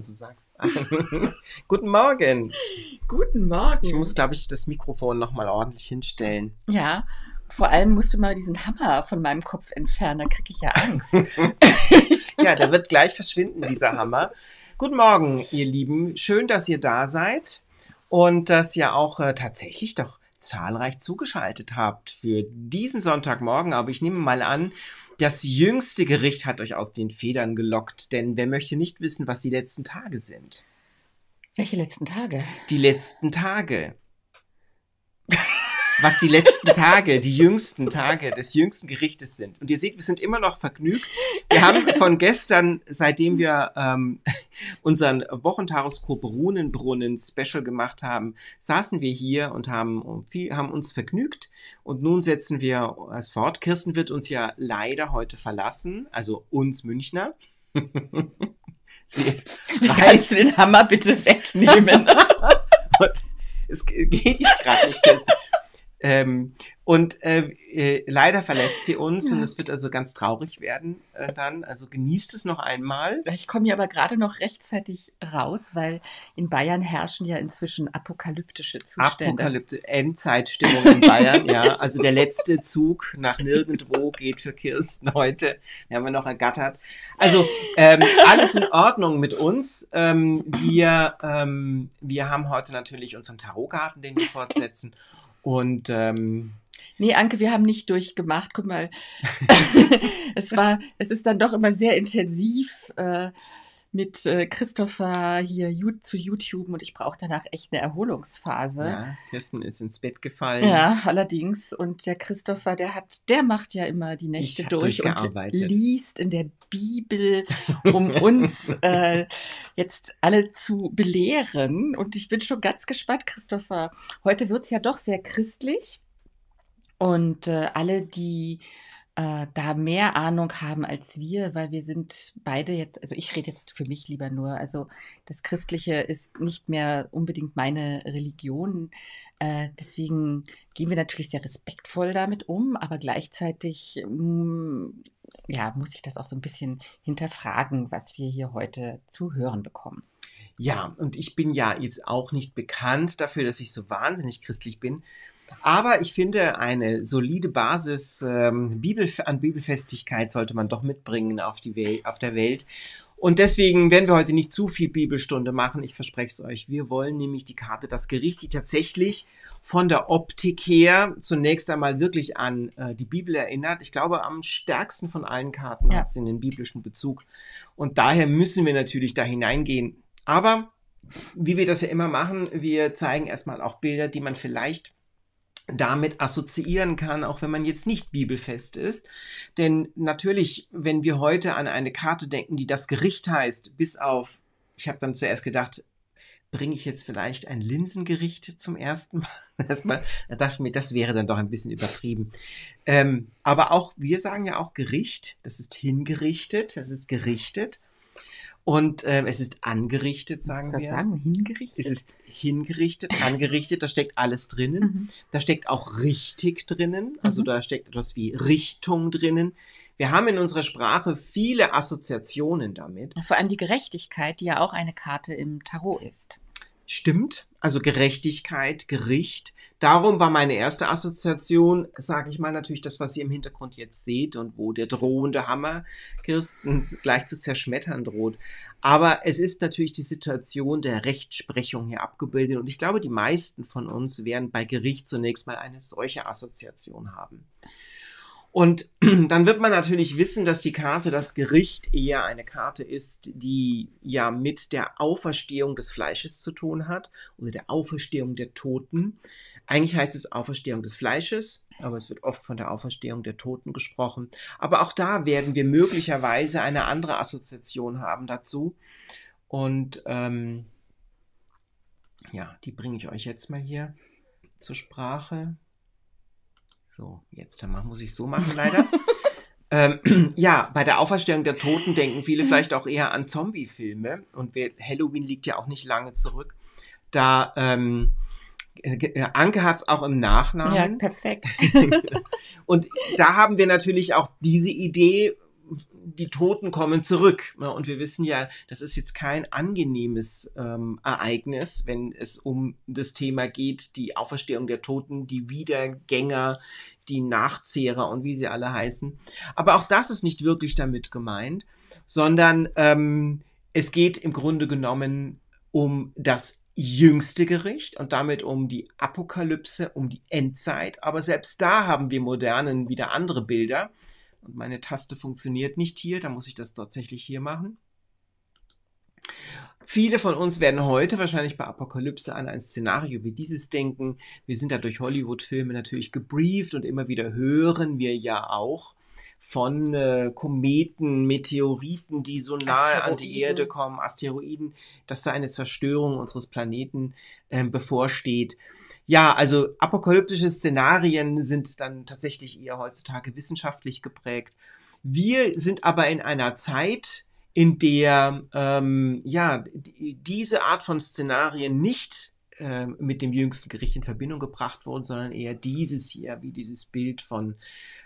immer so sagst. Guten Morgen. Guten Morgen. Ich muss, glaube ich, das Mikrofon nochmal ordentlich hinstellen. Ja, vor allem musst du mal diesen Hammer von meinem Kopf entfernen, da kriege ich ja Angst. ja, der wird gleich verschwinden, dieser Hammer. Guten Morgen, ihr Lieben. Schön, dass ihr da seid und dass ihr auch äh, tatsächlich doch zahlreich zugeschaltet habt für diesen Sonntagmorgen. Aber ich nehme mal an, das jüngste Gericht hat euch aus den Federn gelockt, denn wer möchte nicht wissen, was die letzten Tage sind? Welche letzten Tage? Die letzten Tage was die letzten Tage, die jüngsten Tage des jüngsten Gerichtes sind. Und ihr seht, wir sind immer noch vergnügt. Wir haben von gestern, seitdem wir ähm, unseren Wochentaroskop Runenbrunnen Special gemacht haben, saßen wir hier und haben, viel, haben uns vergnügt. Und nun setzen wir es fort. Kirsten wird uns ja leider heute verlassen, also uns Münchner. Sie Kannst du den Hammer bitte wegnehmen? es geht jetzt gerade nicht, Kirsten. Ähm, und äh, äh, leider verlässt sie uns und es wird also ganz traurig werden äh, dann. Also genießt es noch einmal. Ich komme hier aber gerade noch rechtzeitig raus, weil in Bayern herrschen ja inzwischen apokalyptische Zustände. Apokalyptische Endzeitstimmung in Bayern, ja. Also der letzte Zug nach nirgendwo geht für Kirsten heute. Den haben wir noch ergattert. Also ähm, alles in Ordnung mit uns. Ähm, wir, ähm, wir haben heute natürlich unseren Tarotgarten, den wir fortsetzen. Und ähm, Nee, Anke, wir haben nicht durchgemacht. Guck mal, es war, es ist dann doch immer sehr intensiv. Äh, mit äh, Christopher hier zu YouTube und ich brauche danach echt eine Erholungsphase. Ja, Kirsten ist ins Bett gefallen. Ja, allerdings. Und der Christopher, der hat, der macht ja immer die Nächte durch und liest in der Bibel, um uns äh, jetzt alle zu belehren. Und ich bin schon ganz gespannt, Christopher. Heute wird es ja doch sehr christlich. Und äh, alle, die äh, da mehr Ahnung haben als wir, weil wir sind beide jetzt, also ich rede jetzt für mich lieber nur, also das Christliche ist nicht mehr unbedingt meine Religion. Äh, deswegen gehen wir natürlich sehr respektvoll damit um, aber gleichzeitig mh, mm, ja, muss ich das auch so ein bisschen hinterfragen, was wir hier heute zu hören bekommen. Ja, und ich bin ja jetzt auch nicht bekannt dafür, dass ich so wahnsinnig christlich bin. Aber ich finde, eine solide Basis ähm, Bibel, an Bibelfestigkeit sollte man doch mitbringen auf, die Wel auf der Welt. Und deswegen werden wir heute nicht zu viel Bibelstunde machen. Ich verspreche es euch. Wir wollen nämlich die Karte das Gericht, die tatsächlich von der Optik her zunächst einmal wirklich an äh, die Bibel erinnert. Ich glaube, am stärksten von allen Karten ja. hat es den biblischen Bezug. Und daher müssen wir natürlich da hineingehen. Aber wie wir das ja immer machen, wir zeigen erstmal auch Bilder, die man vielleicht damit assoziieren kann, auch wenn man jetzt nicht bibelfest ist. Denn natürlich, wenn wir heute an eine Karte denken, die das Gericht heißt, bis auf, ich habe dann zuerst gedacht, bringe ich jetzt vielleicht ein Linsengericht zum ersten Mal. Erstmal, da dachte ich mir, das wäre dann doch ein bisschen übertrieben. Ähm, aber auch, wir sagen ja auch Gericht, das ist hingerichtet, das ist gerichtet. Und ähm, es ist angerichtet, sagen wir. sagen, hingerichtet. Es ist hingerichtet, angerichtet, da steckt alles drinnen. Mhm. Da steckt auch richtig drinnen, also mhm. da steckt etwas wie Richtung drinnen. Wir haben in unserer Sprache viele Assoziationen damit. Vor allem die Gerechtigkeit, die ja auch eine Karte im Tarot ist. Stimmt also Gerechtigkeit, Gericht. Darum war meine erste Assoziation, sage ich mal, natürlich das, was ihr im Hintergrund jetzt seht und wo der drohende Hammer Kirsten gleich zu zerschmettern droht. Aber es ist natürlich die Situation der Rechtsprechung hier abgebildet und ich glaube, die meisten von uns werden bei Gericht zunächst mal eine solche Assoziation haben. Und dann wird man natürlich wissen, dass die Karte das Gericht eher eine Karte ist, die ja mit der Auferstehung des Fleisches zu tun hat oder der Auferstehung der Toten. Eigentlich heißt es Auferstehung des Fleisches, aber es wird oft von der Auferstehung der Toten gesprochen. Aber auch da werden wir möglicherweise eine andere Assoziation haben dazu. Und ähm, ja, die bringe ich euch jetzt mal hier zur Sprache. So, jetzt muss ich so machen leider. ähm, ja, bei der Auferstehung der Toten denken viele mhm. vielleicht auch eher an Zombie-Filme. Und wir, Halloween liegt ja auch nicht lange zurück. Da ähm, äh, äh, Anke hat es auch im Nachnamen. Ja, perfekt. und da haben wir natürlich auch diese Idee die Toten kommen zurück. Und wir wissen ja, das ist jetzt kein angenehmes ähm, Ereignis, wenn es um das Thema geht, die Auferstehung der Toten, die Wiedergänger, die Nachzehrer und wie sie alle heißen. Aber auch das ist nicht wirklich damit gemeint, sondern ähm, es geht im Grunde genommen um das jüngste Gericht und damit um die Apokalypse, um die Endzeit. Aber selbst da haben wir Modernen wieder andere Bilder und meine Taste funktioniert nicht hier, dann muss ich das tatsächlich hier machen. Viele von uns werden heute wahrscheinlich bei Apokalypse an ein Szenario wie dieses denken. Wir sind da durch Hollywood-Filme natürlich gebrieft und immer wieder hören wir ja auch von äh, Kometen, Meteoriten, die so nahe an die Erde kommen, Asteroiden, dass da eine Zerstörung unseres Planeten äh, bevorsteht. Ja, also apokalyptische Szenarien sind dann tatsächlich eher heutzutage wissenschaftlich geprägt. Wir sind aber in einer Zeit, in der ähm, ja diese Art von Szenarien nicht äh, mit dem jüngsten Gericht in Verbindung gebracht wurden, sondern eher dieses hier, wie dieses Bild von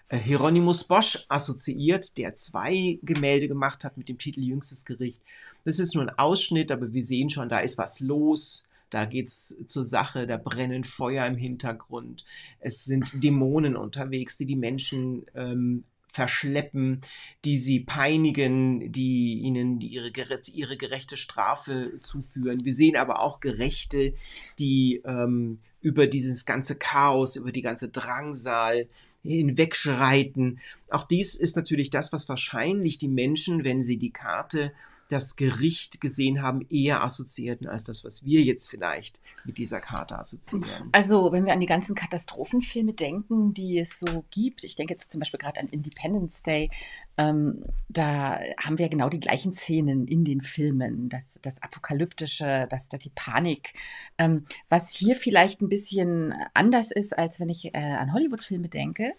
äh, Hieronymus Bosch assoziiert, der zwei Gemälde gemacht hat mit dem Titel Jüngstes Gericht. Das ist nur ein Ausschnitt, aber wir sehen schon, da ist was los da geht's zur Sache, da brennen Feuer im Hintergrund, es sind Dämonen unterwegs, die die Menschen ähm, verschleppen, die sie peinigen, die ihnen ihre, ihre gerechte Strafe zuführen. Wir sehen aber auch Gerechte, die ähm, über dieses ganze Chaos, über die ganze Drangsal hinwegschreiten. Auch dies ist natürlich das, was wahrscheinlich die Menschen, wenn sie die Karte äh, das Gericht gesehen haben, eher assoziierten als das, was wir jetzt vielleicht mit dieser Karte assoziieren. Also, wenn wir an die ganzen Katastrophenfilme denken, die es so gibt, ich denke jetzt zum Beispiel gerade an Independence Day, ähm, da haben wir genau die gleichen Szenen in den Filmen, das, das Apokalyptische, das, das die Panik. Ähm, was hier vielleicht ein bisschen anders ist, als wenn ich äh, an Hollywood-Filme denke,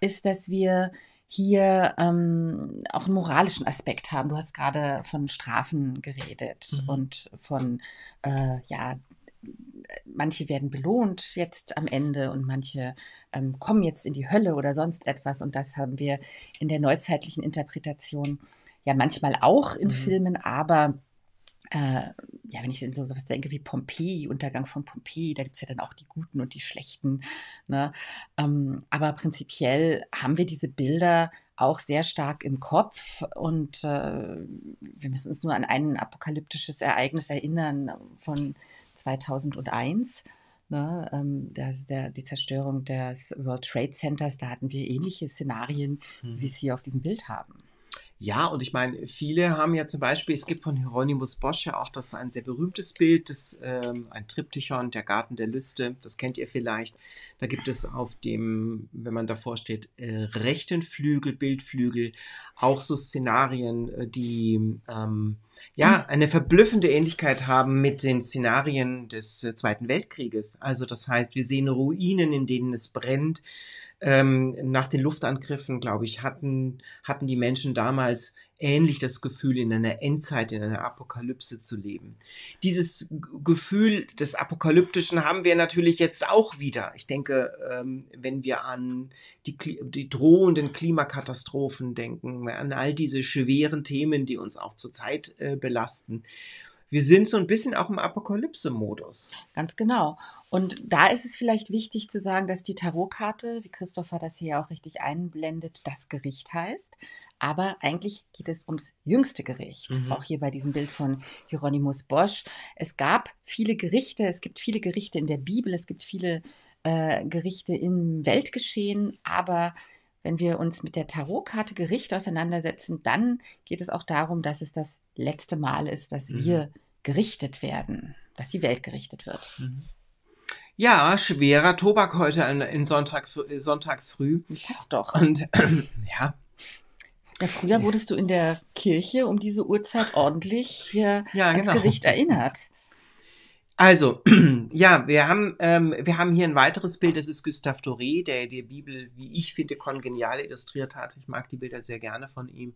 ist, dass wir hier ähm, auch einen moralischen Aspekt haben. Du hast gerade von Strafen geredet mhm. und von, äh, ja, manche werden belohnt jetzt am Ende und manche ähm, kommen jetzt in die Hölle oder sonst etwas. Und das haben wir in der neuzeitlichen Interpretation ja manchmal auch in mhm. Filmen, aber äh, ja, wenn ich in so was denke wie Pompeji, Untergang von Pompeji, da gibt es ja dann auch die Guten und die Schlechten. Ne? Ähm, aber prinzipiell haben wir diese Bilder auch sehr stark im Kopf und äh, wir müssen uns nur an ein apokalyptisches Ereignis erinnern von 2001. Ne, ähm, der, die Zerstörung des World Trade Centers, da hatten wir ähnliche Szenarien, mhm. wie wir es hier auf diesem Bild haben. Ja, und ich meine, viele haben ja zum Beispiel, es gibt von Hieronymus Bosch ja auch das ein sehr berühmtes Bild, das, ähm, ein Triptychon, der Garten der Lüste, das kennt ihr vielleicht. Da gibt es auf dem, wenn man davor steht, äh, rechten Flügel, Bildflügel, auch so Szenarien, äh, die ähm, ja hm. eine verblüffende Ähnlichkeit haben mit den Szenarien des äh, Zweiten Weltkrieges. Also das heißt, wir sehen Ruinen, in denen es brennt ähm, nach den Luftangriffen, glaube ich, hatten, hatten die Menschen damals ähnlich das Gefühl, in einer Endzeit, in einer Apokalypse zu leben. Dieses Gefühl des Apokalyptischen haben wir natürlich jetzt auch wieder. Ich denke, ähm, wenn wir an die, die drohenden Klimakatastrophen denken, an all diese schweren Themen, die uns auch zurzeit äh, belasten, wir sind so ein bisschen auch im Apokalypse-Modus. Ganz genau. Und da ist es vielleicht wichtig zu sagen, dass die Tarotkarte, wie Christopher das hier auch richtig einblendet, das Gericht heißt. Aber eigentlich geht es ums jüngste Gericht. Mhm. Auch hier bei diesem Bild von Hieronymus Bosch. Es gab viele Gerichte, es gibt viele Gerichte in der Bibel, es gibt viele äh, Gerichte im Weltgeschehen, aber wenn wir uns mit der Tarotkarte Gericht auseinandersetzen, dann geht es auch darum, dass es das letzte Mal ist, dass mhm. wir gerichtet werden, dass die Welt gerichtet wird. Mhm. Ja, schwerer Tobak heute in, in Sonntags, äh, sonntags früh. Passt doch. Und äh, ja. Ja, früher wurdest du in der Kirche um diese Uhrzeit ordentlich hier ja, ans genau. Gericht erinnert. Also, ja, wir haben, ähm, wir haben hier ein weiteres Bild, das ist Gustave Doré, der die Bibel, wie ich finde, kongenial illustriert hat. Ich mag die Bilder sehr gerne von ihm.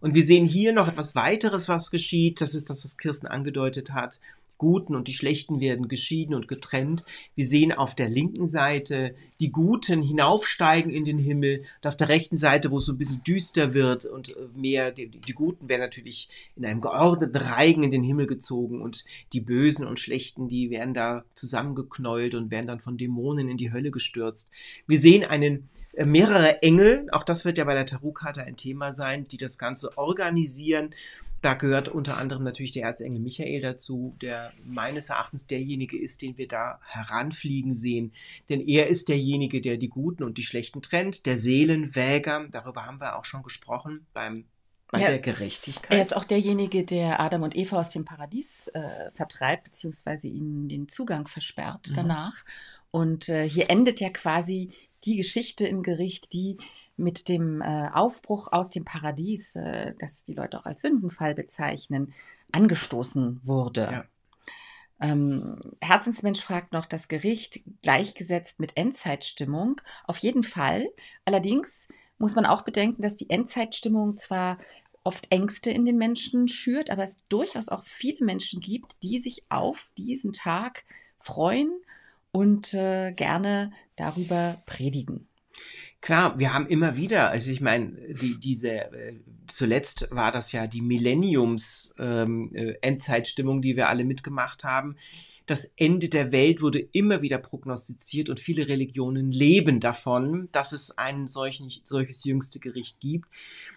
Und wir sehen hier noch etwas weiteres, was geschieht. Das ist das, was Kirsten angedeutet hat. Guten und die Schlechten werden geschieden und getrennt. Wir sehen auf der linken Seite die Guten hinaufsteigen in den Himmel und auf der rechten Seite, wo es so ein bisschen düster wird und äh, mehr, die, die Guten werden natürlich in einem geordneten Reigen in den Himmel gezogen und die Bösen und Schlechten, die werden da zusammengeknäult und werden dann von Dämonen in die Hölle gestürzt. Wir sehen einen äh, mehrere Engel, auch das wird ja bei der Tarotkarte ein Thema sein, die das Ganze organisieren da gehört unter anderem natürlich der Erzengel Michael dazu, der meines Erachtens derjenige ist, den wir da heranfliegen sehen. Denn er ist derjenige, der die Guten und die Schlechten trennt, der Seelenwäger, darüber haben wir auch schon gesprochen beim bei ja, der Gerechtigkeit. Er ist auch derjenige, der Adam und Eva aus dem Paradies äh, vertreibt, beziehungsweise ihnen den Zugang versperrt mhm. danach. Und äh, hier endet ja quasi die Geschichte im Gericht, die mit dem äh, Aufbruch aus dem Paradies, äh, das die Leute auch als Sündenfall bezeichnen, angestoßen wurde. Ja. Ähm, Herzensmensch fragt noch, das Gericht gleichgesetzt mit Endzeitstimmung. Auf jeden Fall. Allerdings muss man auch bedenken, dass die Endzeitstimmung zwar oft Ängste in den Menschen schürt, aber es durchaus auch viele Menschen gibt, die sich auf diesen Tag freuen und äh, gerne darüber predigen. Klar, wir haben immer wieder, also ich meine, die, diese, äh, zuletzt war das ja die Millenniums-Endzeitstimmung, ähm, äh, die wir alle mitgemacht haben das Ende der Welt wurde immer wieder prognostiziert und viele Religionen leben davon, dass es ein solchen, solches jüngste Gericht gibt.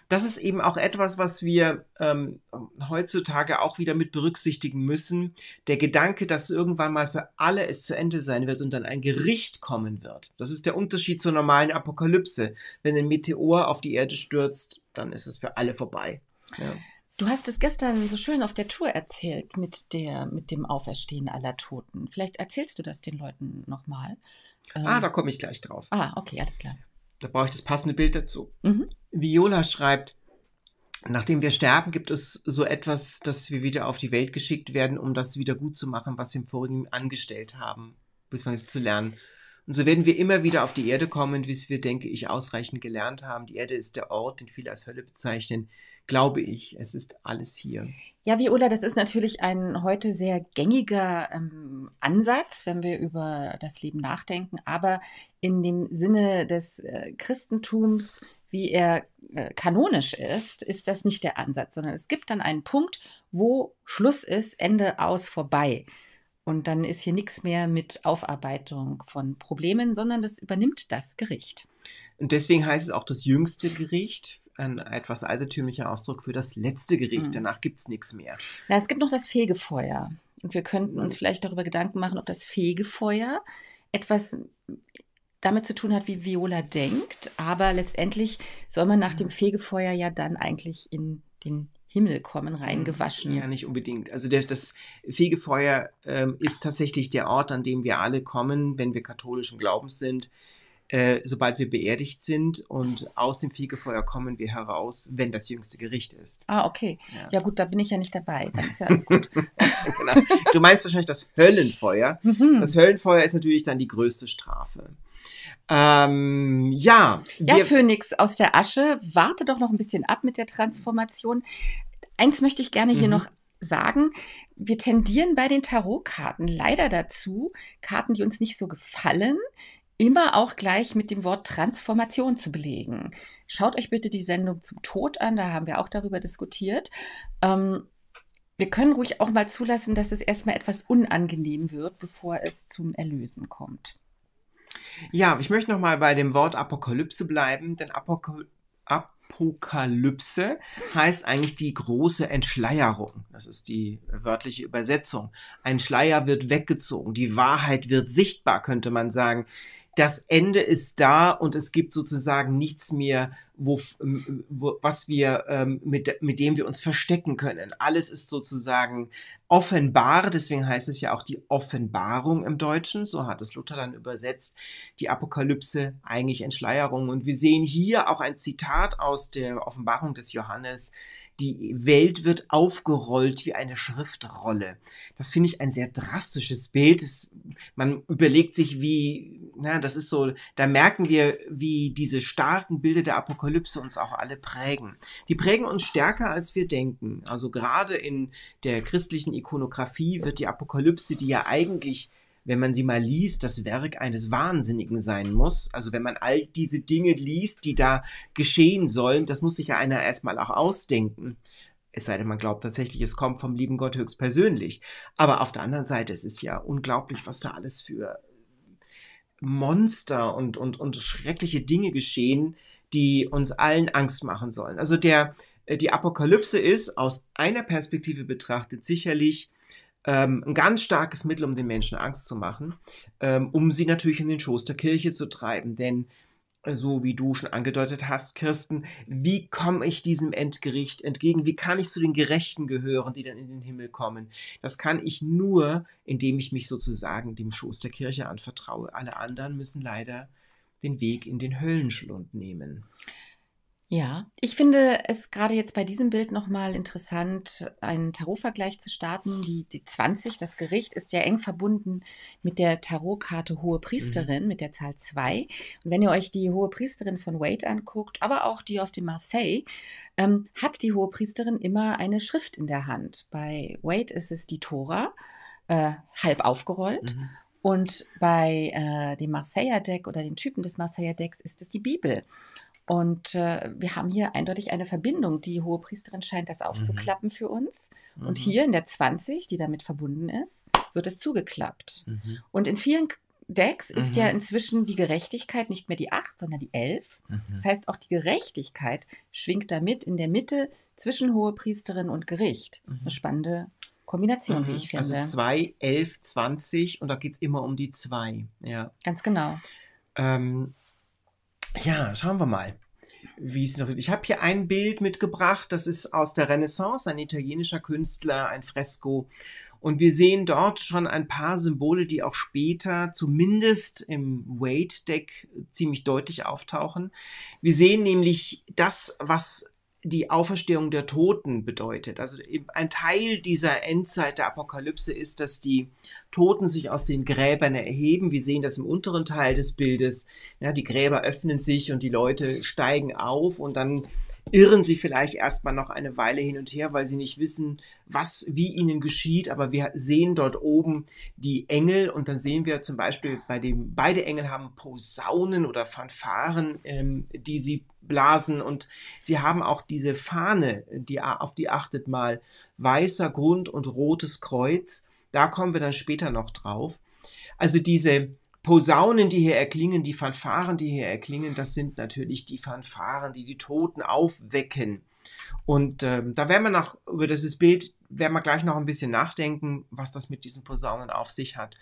Das ist eben auch etwas, was wir ähm, heutzutage auch wieder mit berücksichtigen müssen. Der Gedanke, dass irgendwann mal für alle es zu Ende sein wird und dann ein Gericht kommen wird. Das ist der Unterschied zur normalen Apokalypse. Wenn ein Meteor auf die Erde stürzt, dann ist es für alle vorbei. Ja. Du hast es gestern so schön auf der Tour erzählt mit der mit dem Auferstehen aller Toten. Vielleicht erzählst du das den Leuten nochmal. Ah, ähm, ah, da komme ich gleich drauf. Ah, okay, alles klar. Da brauche ich das passende Bild dazu. Mhm. Viola schreibt, nachdem wir sterben, gibt es so etwas, dass wir wieder auf die Welt geschickt werden, um das wieder gut zu machen, was wir im Vorigen angestellt haben, beziehungsweise zu lernen. Und so werden wir immer wieder auf die Erde kommen, bis wir, denke ich, ausreichend gelernt haben. Die Erde ist der Ort, den viele als Hölle bezeichnen. Glaube ich, es ist alles hier. Ja, Viola, das ist natürlich ein heute sehr gängiger ähm, Ansatz, wenn wir über das Leben nachdenken. Aber in dem Sinne des äh, Christentums, wie er äh, kanonisch ist, ist das nicht der Ansatz, sondern es gibt dann einen Punkt, wo Schluss ist, Ende aus, vorbei. Und dann ist hier nichts mehr mit Aufarbeitung von Problemen, sondern das übernimmt das Gericht. Und deswegen heißt es auch das jüngste Gericht, ein etwas altertümlicher Ausdruck für das letzte Gericht. Mhm. Danach gibt es nichts mehr. Na, es gibt noch das Fegefeuer. Und wir könnten uns mhm. vielleicht darüber Gedanken machen, ob das Fegefeuer etwas damit zu tun hat, wie Viola denkt. Aber letztendlich soll man nach mhm. dem Fegefeuer ja dann eigentlich in den Himmel kommen, hm, reingewaschen. Ja, nicht unbedingt. Also der, das Fegefeuer ähm, ist tatsächlich der Ort, an dem wir alle kommen, wenn wir katholischen Glaubens sind. Äh, sobald wir beerdigt sind und aus dem Fegefeuer kommen wir heraus, wenn das jüngste Gericht ist. Ah, okay. Ja, ja gut, da bin ich ja nicht dabei. Dann ist ja alles gut. genau. Du meinst wahrscheinlich das Höllenfeuer. Mhm. Das Höllenfeuer ist natürlich dann die größte Strafe. Ähm, ja. Ja, Phönix aus der Asche, warte doch noch ein bisschen ab mit der Transformation. Eins möchte ich gerne hier mhm. noch sagen. Wir tendieren bei den Tarotkarten leider dazu, Karten, die uns nicht so gefallen, immer auch gleich mit dem Wort Transformation zu belegen. Schaut euch bitte die Sendung zum Tod an, da haben wir auch darüber diskutiert. Ähm, wir können ruhig auch mal zulassen, dass es erstmal etwas unangenehm wird, bevor es zum Erlösen kommt. Ja, ich möchte nochmal bei dem Wort Apokalypse bleiben, denn Apokalypse Apokalypse heißt eigentlich die große Entschleierung. Das ist die wörtliche Übersetzung. Ein Schleier wird weggezogen, die Wahrheit wird sichtbar, könnte man sagen. Das Ende ist da und es gibt sozusagen nichts mehr, wo, ähm, wo, was wir, ähm, mit, mit dem wir uns verstecken können. Alles ist sozusagen offenbar, deswegen heißt es ja auch die Offenbarung im Deutschen, so hat es Luther dann übersetzt, die Apokalypse eigentlich Entschleierung. Und wir sehen hier auch ein Zitat aus der Offenbarung des Johannes, die Welt wird aufgerollt wie eine Schriftrolle. Das finde ich ein sehr drastisches Bild. Das, man überlegt sich, wie, na, das ist so, da merken wir, wie diese starken Bilder der Apokalypse uns auch alle prägen. Die prägen uns stärker, als wir denken. Also gerade in der christlichen Ikonografie wird die Apokalypse, die ja eigentlich wenn man sie mal liest, das Werk eines Wahnsinnigen sein muss. Also wenn man all diese Dinge liest, die da geschehen sollen, das muss sich ja einer erstmal auch ausdenken. Es sei denn, man glaubt tatsächlich, es kommt vom lieben Gott höchstpersönlich. Aber auf der anderen Seite, es ist ja unglaublich, was da alles für Monster und, und, und schreckliche Dinge geschehen, die uns allen Angst machen sollen. Also der, äh, die Apokalypse ist aus einer Perspektive betrachtet sicherlich ähm, ein ganz starkes Mittel, um den Menschen Angst zu machen, ähm, um sie natürlich in den Schoß der Kirche zu treiben. Denn äh, so wie du schon angedeutet hast, Kirsten, wie komme ich diesem Endgericht entgegen? Wie kann ich zu den Gerechten gehören, die dann in den Himmel kommen? Das kann ich nur, indem ich mich sozusagen dem Schoß der Kirche anvertraue. Alle anderen müssen leider den Weg in den Höllenschlund nehmen. Ja, ich finde es gerade jetzt bei diesem Bild nochmal interessant, einen Tarotvergleich zu starten. Die, die 20, das Gericht, ist ja eng verbunden mit der Tarotkarte Hohe mhm. Priesterin, mhm. mit der Zahl 2. Und wenn ihr euch die Hohe Priesterin von Wade anguckt, aber auch die aus dem Marseille, ähm, hat die Hohe Priesterin immer eine Schrift in der Hand. Bei Wade ist es die Tora, äh, halb aufgerollt. Mhm. Und bei äh, dem Marseiller Deck oder den Typen des Marseiller Decks ist es die Bibel. Und äh, wir haben hier eindeutig eine Verbindung. Die hohe Priesterin scheint das mhm. aufzuklappen mhm. für uns. Mhm. Und hier in der 20, die damit verbunden ist, wird es zugeklappt. Mhm. Und in vielen Decks ist ja mhm. inzwischen die Gerechtigkeit nicht mehr die 8, sondern die 11. Mhm. Das heißt, auch die Gerechtigkeit schwingt damit in der Mitte zwischen hohe Priesterin und Gericht. Eine spannende Kombination, mhm. wie ich also finde. Also 2, 11, 20 und da geht es immer um die 2. Ja. Ganz genau. Ähm, ja, schauen wir mal, wie es noch. Ich habe hier ein Bild mitgebracht, das ist aus der Renaissance, ein italienischer Künstler, ein Fresko. Und wir sehen dort schon ein paar Symbole, die auch später zumindest im Weight deck ziemlich deutlich auftauchen. Wir sehen nämlich das, was die Auferstehung der Toten bedeutet. Also ein Teil dieser Endzeit der Apokalypse ist, dass die Toten sich aus den Gräbern erheben. Wir sehen das im unteren Teil des Bildes. Ja, die Gräber öffnen sich und die Leute steigen auf und dann irren sie vielleicht erstmal noch eine Weile hin und her, weil sie nicht wissen, was wie ihnen geschieht. Aber wir sehen dort oben die Engel und dann sehen wir zum Beispiel, bei dem beide Engel haben Posaunen oder Fanfaren, ähm, die sie blasen und sie haben auch diese Fahne, die auf die achtet mal weißer Grund und rotes Kreuz. Da kommen wir dann später noch drauf. Also diese Posaunen, die hier erklingen, die Fanfaren, die hier erklingen, das sind natürlich die Fanfaren, die die Toten aufwecken. Und ähm, da werden wir noch über dieses Bild, werden wir gleich noch ein bisschen nachdenken, was das mit diesen Posaunen auf sich hat.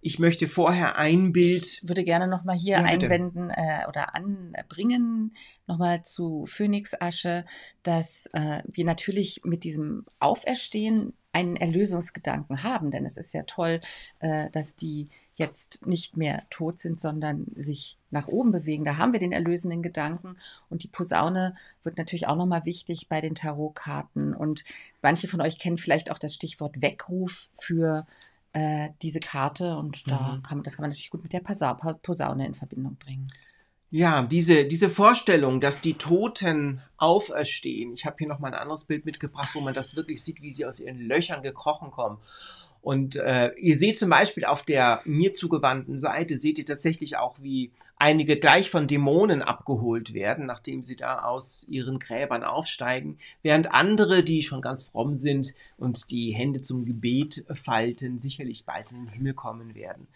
Ich möchte vorher ein Bild. Ich würde gerne nochmal hier ja, einwenden äh, oder anbringen, nochmal zu Phönixasche, dass äh, wir natürlich mit diesem Auferstehen einen Erlösungsgedanken haben, denn es ist ja toll, äh, dass die jetzt nicht mehr tot sind, sondern sich nach oben bewegen. Da haben wir den erlösenden Gedanken und die Posaune wird natürlich auch nochmal wichtig bei den Tarotkarten. Und manche von euch kennen vielleicht auch das Stichwort Weckruf für äh, diese Karte und da mhm. kann man, das kann man natürlich gut mit der Posaune in Verbindung bringen. Ja, diese, diese Vorstellung, dass die Toten auferstehen. Ich habe hier nochmal ein anderes Bild mitgebracht, wo man das wirklich sieht, wie sie aus ihren Löchern gekrochen kommen und äh, ihr seht zum Beispiel auf der mir zugewandten Seite, seht ihr tatsächlich auch, wie einige gleich von Dämonen abgeholt werden, nachdem sie da aus ihren Gräbern aufsteigen, während andere, die schon ganz fromm sind und die Hände zum Gebet falten, sicherlich bald in den Himmel kommen werden.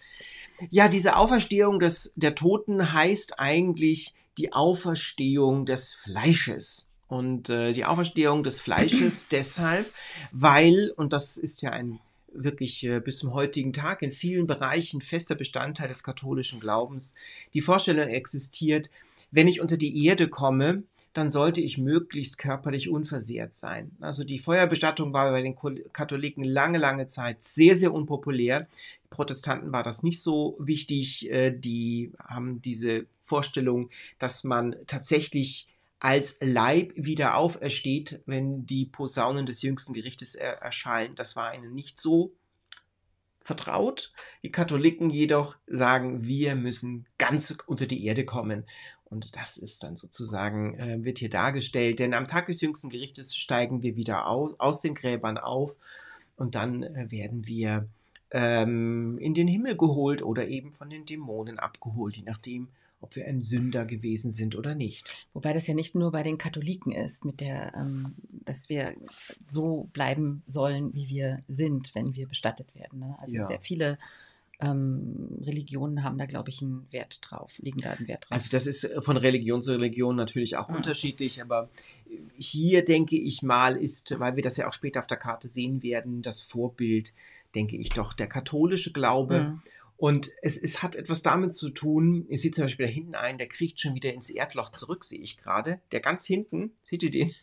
Ja, diese Auferstehung des, der Toten heißt eigentlich die Auferstehung des Fleisches und äh, die Auferstehung des Fleisches deshalb, weil, und das ist ja ein wirklich äh, bis zum heutigen Tag in vielen Bereichen fester Bestandteil des katholischen Glaubens. Die Vorstellung existiert, wenn ich unter die Erde komme, dann sollte ich möglichst körperlich unversehrt sein. Also die Feuerbestattung war bei den Katholiken lange, lange Zeit sehr, sehr unpopulär. Protestanten war das nicht so wichtig. Äh, die haben diese Vorstellung, dass man tatsächlich als Leib wieder aufersteht, wenn die Posaunen des jüngsten Gerichtes er äh, erschallen. Das war ihnen nicht so vertraut. Die Katholiken jedoch sagen, wir müssen ganz unter die Erde kommen. Und das ist dann sozusagen, äh, wird hier dargestellt. Denn am Tag des jüngsten Gerichtes steigen wir wieder aus, aus den Gräbern auf und dann äh, werden wir ähm, in den Himmel geholt oder eben von den Dämonen abgeholt, je nachdem, ob wir ein Sünder gewesen sind oder nicht. Wobei das ja nicht nur bei den Katholiken ist, mit der, ähm, dass wir so bleiben sollen, wie wir sind, wenn wir bestattet werden. Ne? Also ja. sehr viele ähm, Religionen haben da, glaube ich, einen Wert drauf, liegen da einen Wert drauf. Also das ist äh, von Religion zu Religion natürlich auch mhm. unterschiedlich, aber äh, hier denke ich mal ist, weil wir das ja auch später auf der Karte sehen werden, das Vorbild, denke ich doch, der katholische Glaube. Mhm. Und es, es hat etwas damit zu tun, ihr seht zum Beispiel da hinten einen, der kriecht schon wieder ins Erdloch zurück, sehe ich gerade. Der ganz hinten, seht ihr den?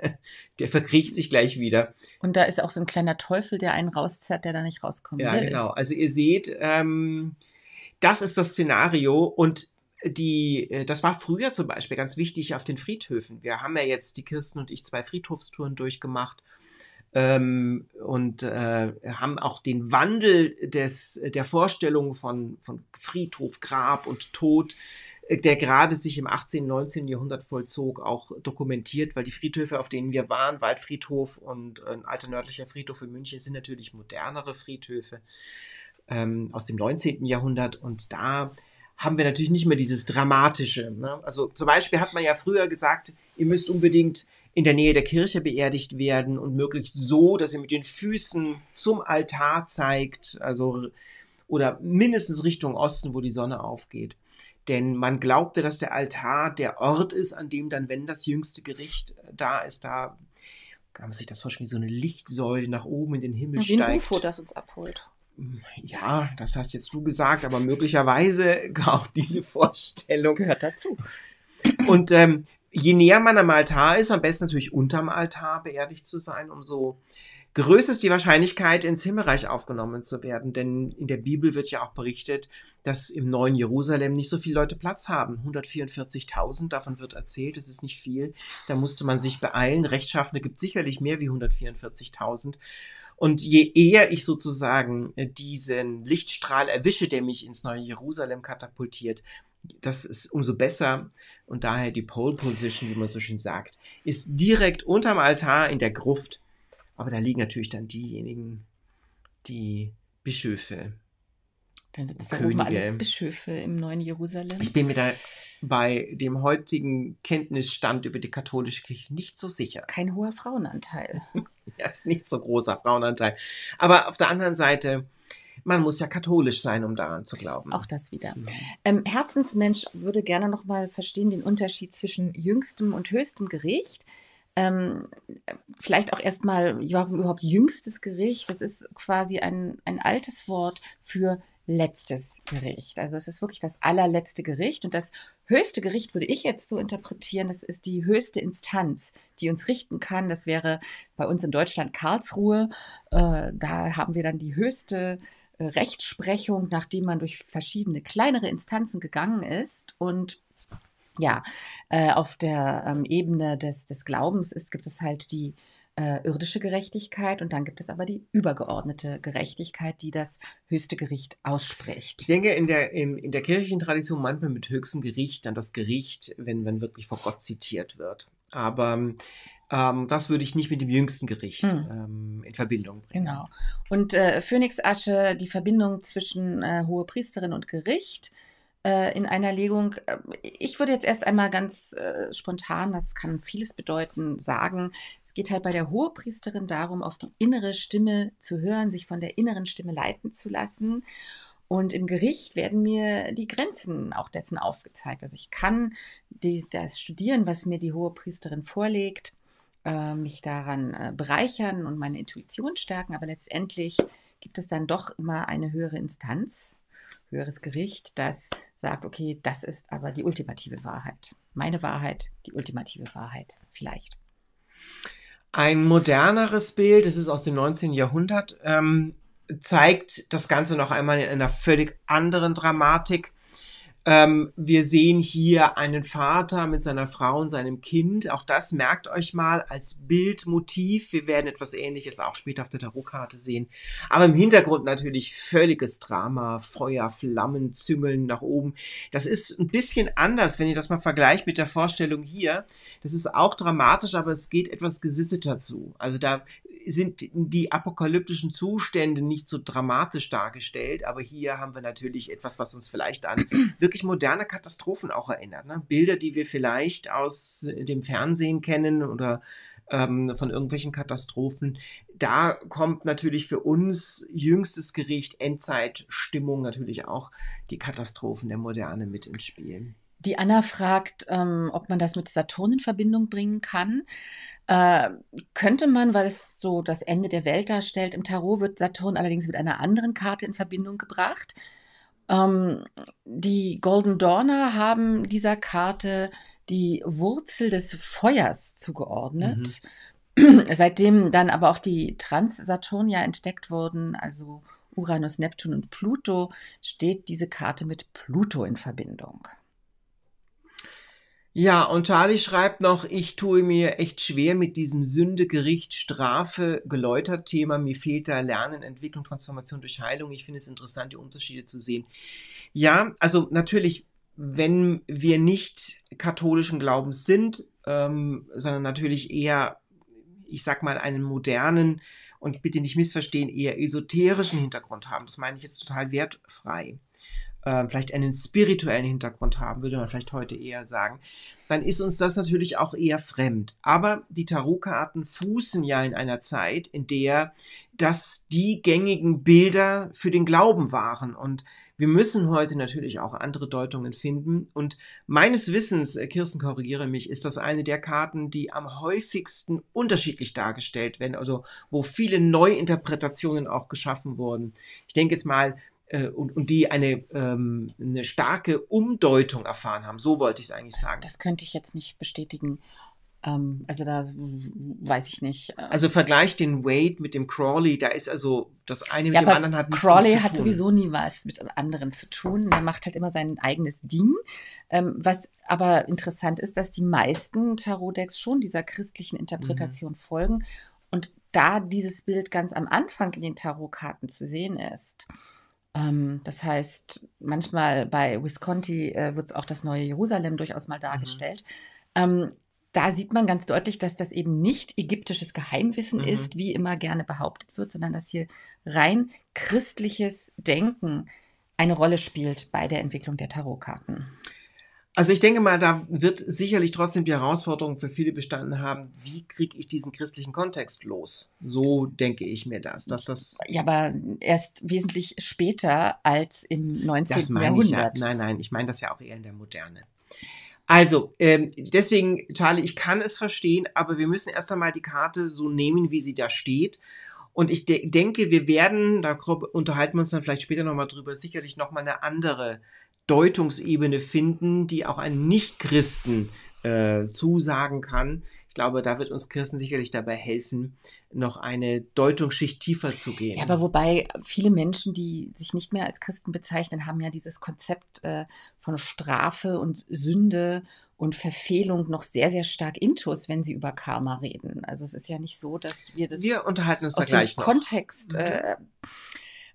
der verkriecht sich gleich wieder. Und da ist auch so ein kleiner Teufel, der einen rauszerrt, der da nicht rauskommt. Ja, genau. Also ihr seht, ähm, das ist das Szenario und die, äh, das war früher zum Beispiel ganz wichtig auf den Friedhöfen. Wir haben ja jetzt, die Kirsten und ich, zwei Friedhofstouren durchgemacht ähm, und äh, haben auch den Wandel des, der Vorstellung von, von Friedhof, Grab und Tod äh, der gerade sich im 18., 19. Jahrhundert vollzog, auch dokumentiert, weil die Friedhöfe, auf denen wir waren, Waldfriedhof und ein alter nördlicher Friedhof in München, sind natürlich modernere Friedhöfe ähm, aus dem 19. Jahrhundert und da haben wir natürlich nicht mehr dieses Dramatische. Ne? Also zum Beispiel hat man ja früher gesagt, ihr müsst unbedingt in der Nähe der Kirche beerdigt werden und möglichst so, dass er mit den Füßen zum Altar zeigt, also oder mindestens Richtung Osten, wo die Sonne aufgeht. Denn man glaubte, dass der Altar der Ort ist, an dem dann, wenn das jüngste Gericht äh, da ist, da kann man sich das vorstellen, wie so eine Lichtsäule nach oben in den Himmel wie steigt. Wie ein UFO, das uns abholt. Hm, ja, das hast jetzt du gesagt, aber möglicherweise auch diese Vorstellung gehört dazu. Und ähm, je näher man am Altar ist, am besten natürlich unterm Altar beerdigt zu sein, umso größer ist die Wahrscheinlichkeit, ins Himmelreich aufgenommen zu werden. Denn in der Bibel wird ja auch berichtet, dass im neuen Jerusalem nicht so viele Leute Platz haben. 144.000, davon wird erzählt, das ist nicht viel. Da musste man sich beeilen. Rechtschaffene gibt sicherlich mehr wie 144.000. Und je eher ich sozusagen äh, diesen Lichtstrahl erwische, der mich ins neue Jerusalem katapultiert, das ist umso besser und daher die Pole Position, wie man so schön sagt, ist direkt unterm Altar in der Gruft. Aber da liegen natürlich dann diejenigen, die Bischöfe. Dann sitzen da oben alles Bischöfe im neuen Jerusalem. Ich bin mir da bei dem heutigen Kenntnisstand über die katholische Kirche nicht so sicher. Kein hoher Frauenanteil. ja, ist nicht so großer Frauenanteil. Aber auf der anderen Seite man muss ja katholisch sein, um daran zu glauben. Auch das wieder. Mhm. Ähm, Herzensmensch würde gerne nochmal verstehen den Unterschied zwischen jüngstem und höchstem Gericht. Ähm, vielleicht auch erstmal, warum überhaupt jüngstes Gericht? Das ist quasi ein, ein altes Wort für letztes Gericht. Also es ist wirklich das allerletzte Gericht und das höchste Gericht würde ich jetzt so interpretieren, das ist die höchste Instanz, die uns richten kann. Das wäre bei uns in Deutschland Karlsruhe. Äh, da haben wir dann die höchste Rechtsprechung, nachdem man durch verschiedene kleinere Instanzen gegangen ist und ja, äh, auf der ähm, Ebene des, des Glaubens ist, gibt es halt die äh, irdische Gerechtigkeit und dann gibt es aber die übergeordnete Gerechtigkeit, die das höchste Gericht ausspricht. Ich denke, in der, in, in der kirchlichen Tradition meint man mit höchstem Gericht dann das Gericht, wenn man wirklich vor Gott zitiert wird. Aber ähm, ähm, das würde ich nicht mit dem jüngsten Gericht hm. ähm, in Verbindung bringen. Genau. Und äh, Phönixasche, die Verbindung zwischen äh, hohe Priesterin und Gericht äh, in einer Legung. Äh, ich würde jetzt erst einmal ganz äh, spontan, das kann vieles bedeuten, sagen, es geht halt bei der Hohe Priesterin darum, auf die innere Stimme zu hören, sich von der inneren Stimme leiten zu lassen. Und im Gericht werden mir die Grenzen auch dessen aufgezeigt. Also ich kann die, das studieren, was mir die hohe Priesterin vorlegt äh, mich daran äh, bereichern und meine Intuition stärken, aber letztendlich gibt es dann doch immer eine höhere Instanz, höheres Gericht, das sagt, okay, das ist aber die ultimative Wahrheit. Meine Wahrheit, die ultimative Wahrheit, vielleicht. Ein moderneres Bild, es ist aus dem 19. Jahrhundert, ähm, zeigt das Ganze noch einmal in einer völlig anderen Dramatik. Ähm, wir sehen hier einen Vater mit seiner Frau und seinem Kind. Auch das merkt euch mal als Bildmotiv. Wir werden etwas Ähnliches auch später auf der Tarotkarte sehen. Aber im Hintergrund natürlich völliges Drama, Feuer, Flammen, Züngeln nach oben. Das ist ein bisschen anders, wenn ihr das mal vergleicht mit der Vorstellung hier. Das ist auch dramatisch, aber es geht etwas gesitteter zu. Also da sind die apokalyptischen Zustände nicht so dramatisch dargestellt, aber hier haben wir natürlich etwas, was uns vielleicht an wirklich wirklich moderne Katastrophen auch erinnert. Ne? Bilder, die wir vielleicht aus äh, dem Fernsehen kennen oder ähm, von irgendwelchen Katastrophen. Da kommt natürlich für uns jüngstes Gericht, Endzeitstimmung natürlich auch die Katastrophen der Moderne mit ins Spiel. Die Anna fragt, ähm, ob man das mit Saturn in Verbindung bringen kann. Äh, könnte man, weil es so das Ende der Welt darstellt, im Tarot wird Saturn allerdings mit einer anderen Karte in Verbindung gebracht. Ähm, die Golden Dorner haben dieser Karte die Wurzel des Feuers zugeordnet. Mhm. Seitdem dann aber auch die Trans-Saturnia entdeckt wurden, also Uranus, Neptun und Pluto, steht diese Karte mit Pluto in Verbindung. Ja, und Charlie schreibt noch, ich tue mir echt schwer mit diesem Sünde, Gericht, Strafe, Geläutert-Thema. Mir fehlt da Lernen, Entwicklung, Transformation durch Heilung. Ich finde es interessant, die Unterschiede zu sehen. Ja, also natürlich, wenn wir nicht katholischen Glaubens sind, ähm, sondern natürlich eher, ich sag mal, einen modernen und bitte nicht missverstehen, eher esoterischen Hintergrund haben. Das meine ich jetzt total wertfrei äh, vielleicht einen spirituellen Hintergrund haben, würde man vielleicht heute eher sagen, dann ist uns das natürlich auch eher fremd. Aber die Tarotkarten fußen ja in einer Zeit, in der das die gängigen Bilder für den Glauben waren und wir müssen heute natürlich auch andere Deutungen finden. Und meines Wissens, äh, Kirsten korrigiere mich, ist das eine der Karten, die am häufigsten unterschiedlich dargestellt werden, also wo viele Neuinterpretationen auch geschaffen wurden. Ich denke jetzt mal, äh, und, und die eine, ähm, eine starke Umdeutung erfahren haben. So wollte ich es eigentlich das, sagen. Das könnte ich jetzt nicht bestätigen. Ähm, also da weiß ich nicht. Ähm, also vergleich den Wade mit dem Crawley. Da ist also das eine mit ja, dem anderen hat nichts Crawley zu tun. hat sowieso nie was mit anderen zu tun. Der macht halt immer sein eigenes Ding. Ähm, was aber interessant ist, dass die meisten Tarotdecks schon dieser christlichen Interpretation mhm. folgen und da dieses Bild ganz am Anfang in den Tarotkarten zu sehen ist. Ähm, das heißt, manchmal bei Visconti äh, wird es auch das neue Jerusalem durchaus mal mhm. dargestellt. Mhm. Ähm, da sieht man ganz deutlich, dass das eben nicht ägyptisches Geheimwissen mhm. ist, wie immer gerne behauptet wird, sondern dass hier rein christliches Denken eine Rolle spielt bei der Entwicklung der Tarotkarten. Also ich denke mal, da wird sicherlich trotzdem die Herausforderung für viele bestanden haben, wie kriege ich diesen christlichen Kontext los? So denke ich mir das, dass das Ja, aber erst wesentlich später als im 19. Das meine Jahrhundert. Ich ja. Nein, nein, ich meine das ja auch eher in der Moderne. Also, ähm, deswegen teile ich kann es verstehen, aber wir müssen erst einmal die Karte so nehmen, wie sie da steht. Und ich de denke, wir werden, da unterhalten wir uns dann vielleicht später nochmal drüber, sicherlich nochmal eine andere Deutungsebene finden, die auch ein Nicht-Christen äh, zusagen kann. Ich glaube, da wird uns Kirsten sicherlich dabei helfen, noch eine Deutungsschicht tiefer zu gehen. Ja, aber wobei viele Menschen, die sich nicht mehr als Christen bezeichnen, haben ja dieses Konzept äh, von Strafe und Sünde und Verfehlung noch sehr, sehr stark intus, wenn sie über Karma reden. Also es ist ja nicht so, dass wir das wir unterhalten uns aus da gleich dem noch. Kontext. Äh, mhm.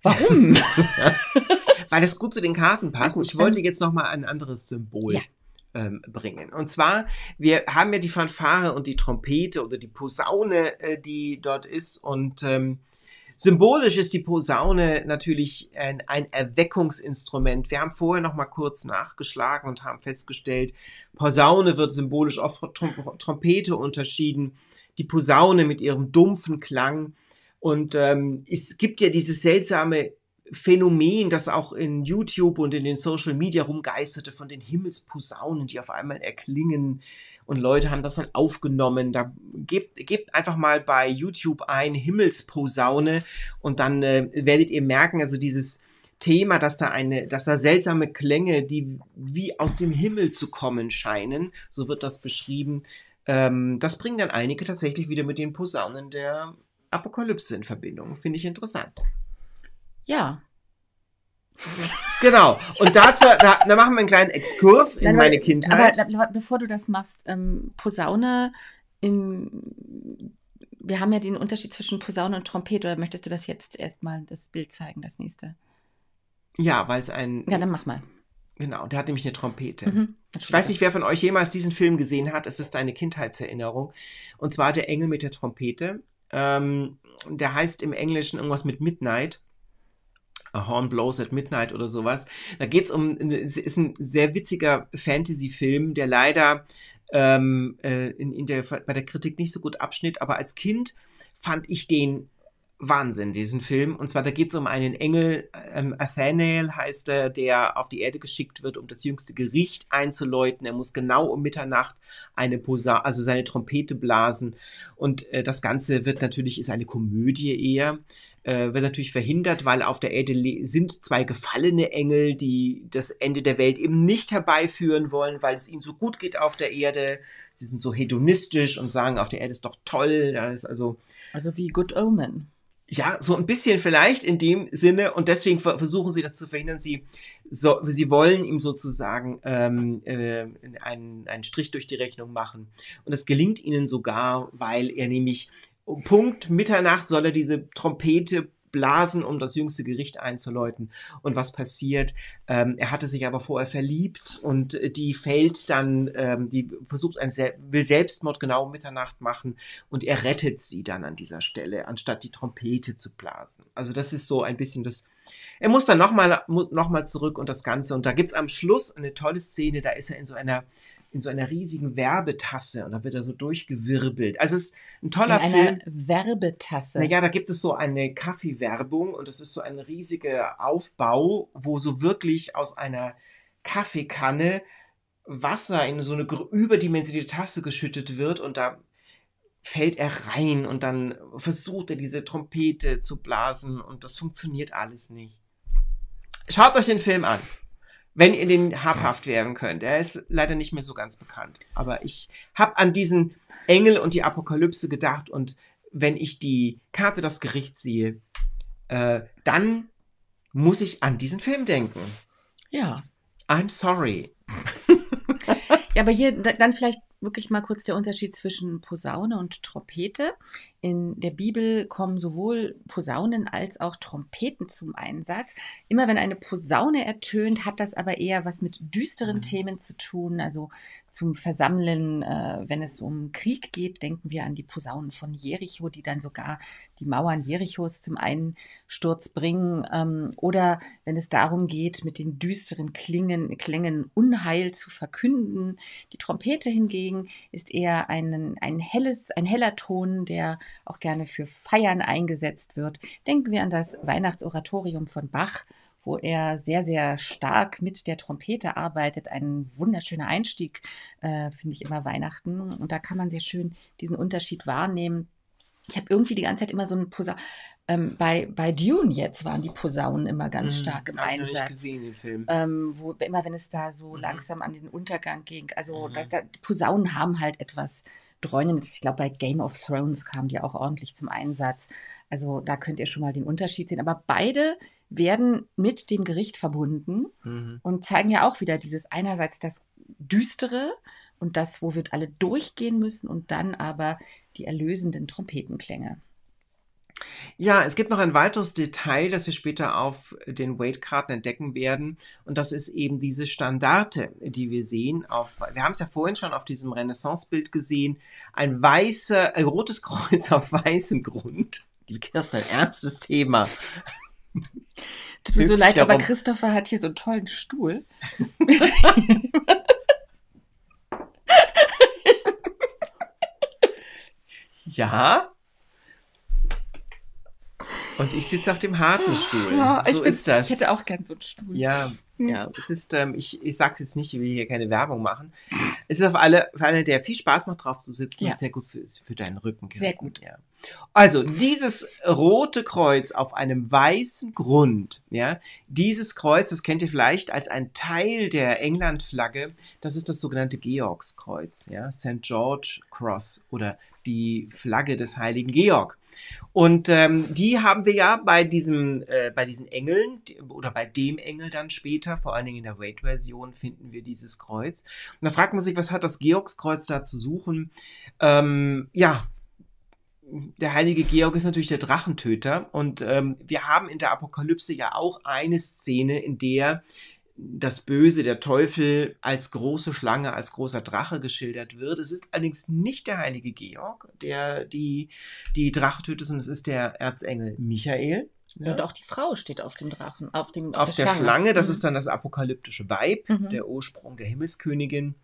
warum? weil das gut zu den Karten passt. Gut, ich wollte jetzt nochmal ein anderes Symbol. Ja ähm, bringen. Und zwar, wir haben ja die Fanfare und die Trompete oder die Posaune, äh, die dort ist. Und ähm, symbolisch ist die Posaune natürlich ein, ein Erweckungsinstrument. Wir haben vorher noch mal kurz nachgeschlagen und haben festgestellt, Posaune wird symbolisch auf Trom Trompete unterschieden. Die Posaune mit ihrem dumpfen Klang. Und ähm, es gibt ja dieses seltsame Phänomen, das auch in YouTube und in den Social Media rumgeisterte, von den Himmelsposaunen, die auf einmal erklingen. Und Leute haben das dann aufgenommen. Da gebt, gebt einfach mal bei YouTube ein Himmelsposaune und dann äh, werdet ihr merken, also dieses Thema, dass da eine, dass da seltsame Klänge, die wie aus dem Himmel zu kommen scheinen, so wird das beschrieben. Ähm, das bringen dann einige tatsächlich wieder mit den Posaunen der Apokalypse in Verbindung. Finde ich interessant. Ja. Genau. Und dazu, da, da, machen wir einen kleinen Exkurs in meine Kindheit. Aber, bevor du das machst, ähm, Posaune im wir haben ja den Unterschied zwischen Posaune und Trompete, oder möchtest du das jetzt erstmal das Bild zeigen, das nächste? Ja, weil es ein. Ja, dann mach mal. Genau, der hat nämlich eine Trompete. Mhm, ich weiß nicht, wer von euch jemals diesen Film gesehen hat. Es ist eine Kindheitserinnerung. Und zwar der Engel mit der Trompete. Ähm, der heißt im Englischen irgendwas mit Midnight. A Horn Blows at Midnight oder sowas. Da geht es um, ist ein sehr witziger Fantasy-Film, der leider ähm, äh, in, in der, bei der Kritik nicht so gut abschnitt, aber als Kind fand ich den Wahnsinn, diesen Film. Und zwar, da geht es um einen Engel, ähm, Athanael heißt er, der auf die Erde geschickt wird, um das jüngste Gericht einzuläuten. Er muss genau um Mitternacht eine Posa also seine Trompete blasen. Und äh, das Ganze wird natürlich, ist eine Komödie eher äh, wird natürlich verhindert, weil auf der Erde sind zwei gefallene Engel, die das Ende der Welt eben nicht herbeiführen wollen, weil es ihnen so gut geht auf der Erde. Sie sind so hedonistisch und sagen, auf der Erde ist doch toll. Ist also, also wie Good Omen. Ja, so ein bisschen vielleicht in dem Sinne und deswegen versuchen sie das zu verhindern. Sie, so, sie wollen ihm sozusagen ähm, äh, einen, einen Strich durch die Rechnung machen. Und das gelingt ihnen sogar, weil er nämlich Punkt Mitternacht soll er diese Trompete blasen, um das jüngste Gericht einzuläuten. Und was passiert? Ähm, er hatte sich aber vorher verliebt und die fällt dann, ähm, die versucht ein Sel will Selbstmord genau um Mitternacht machen und er rettet sie dann an dieser Stelle, anstatt die Trompete zu blasen. Also das ist so ein bisschen das. Er muss dann nochmal noch mal zurück und das Ganze. Und da gibt's am Schluss eine tolle Szene, da ist er in so einer in so einer riesigen Werbetasse und da wird er so durchgewirbelt. Also es ist ein toller in Film. Eine Werbetasse. Naja, da gibt es so eine Kaffeewerbung und es ist so ein riesiger Aufbau, wo so wirklich aus einer Kaffeekanne Wasser in so eine überdimensionierte Tasse geschüttet wird und da fällt er rein und dann versucht er diese Trompete zu blasen und das funktioniert alles nicht. Schaut euch den Film an wenn ihr den habhaft werden könnt. Er ist leider nicht mehr so ganz bekannt. Aber ich habe an diesen Engel und die Apokalypse gedacht und wenn ich die Karte das Gericht sehe, äh, dann muss ich an diesen Film denken. Ja. I'm sorry. ja, aber hier dann vielleicht wirklich mal kurz der Unterschied zwischen Posaune und Trompete. In der Bibel kommen sowohl Posaunen als auch Trompeten zum Einsatz. Immer wenn eine Posaune ertönt, hat das aber eher was mit düsteren mhm. Themen zu tun, also zum Versammeln. Äh, wenn es um Krieg geht, denken wir an die Posaunen von Jericho, die dann sogar die Mauern Jerichos zum Einsturz bringen. Ähm, oder wenn es darum geht, mit den düsteren Klingen, Klängen Unheil zu verkünden. Die Trompete hingegen ist eher ein, ein helles, ein heller Ton, der auch gerne für Feiern eingesetzt wird. Denken wir an das Weihnachtsoratorium von Bach, wo er sehr, sehr stark mit der Trompete arbeitet. Ein wunderschöner Einstieg, äh, finde ich immer Weihnachten. Und da kann man sehr schön diesen Unterschied wahrnehmen. Ich habe irgendwie die ganze Zeit immer so ein Posa ähm, bei, bei Dune jetzt waren die Posaunen immer ganz mhm. stark im Einsatz. Hab ich gesehen, den Film. Ähm, wo, immer wenn es da so mhm. langsam an den Untergang ging. Also mhm. da, da, Posaunen haben halt etwas Dreunendes. Ich glaube, bei Game of Thrones kamen die auch ordentlich zum Einsatz. Also da könnt ihr schon mal den Unterschied sehen. Aber beide werden mit dem Gericht verbunden mhm. und zeigen ja auch wieder dieses einerseits das Düstere und das, wo wir alle durchgehen müssen und dann aber die erlösenden Trompetenklänge. Ja, es gibt noch ein weiteres Detail, das wir später auf den Wait-Karten entdecken werden. Und das ist eben diese Standarte, die wir sehen. Auf, wir haben es ja vorhin schon auf diesem Renaissance-Bild gesehen. Ein weißer, ein rotes Kreuz auf weißem Grund. Die Kirsten, ernstes Thema. Tut mir so leid, darum. aber Christopher hat hier so einen tollen Stuhl. ja, und ich sitze auf dem harten Stuhl. Ja, ah, so bin, ist das. Ich hätte auch gern so einen Stuhl. Ja, hm. ja. Es ist, ähm, ich, ich sag's jetzt nicht, ich will hier keine Werbung machen. Es ist auf alle Fälle, der viel Spaß macht, drauf zu sitzen ja. und sehr gut für, für deinen Rücken. Gerissen. Sehr gut. Ja. Also, dieses rote Kreuz auf einem weißen Grund, ja, dieses Kreuz, das kennt ihr vielleicht als ein Teil der England-Flagge, das ist das sogenannte Georgskreuz, ja, St. George Cross oder die Flagge des heiligen Georg. Und ähm, die haben wir ja bei diesem, äh, bei diesen Engeln oder bei dem Engel dann später, vor allen Dingen in der Raid-Version, finden wir dieses Kreuz. Und da fragt man sich, was hat das Georgskreuz da zu suchen? Ähm, ja, der heilige Georg ist natürlich der Drachentöter und ähm, wir haben in der Apokalypse ja auch eine Szene, in der das Böse, der Teufel als große Schlange, als großer Drache geschildert wird. Es ist allerdings nicht der heilige Georg, der die, die Drache tötet, sondern es ist der Erzengel Michael. Ja. Ne? Und auch die Frau steht auf dem Drachen, auf dem Auf, auf der, der, Schlange. Schlange das mhm. ist dann das apokalyptische Weib, mhm. der Ursprung der Himmelskönigin.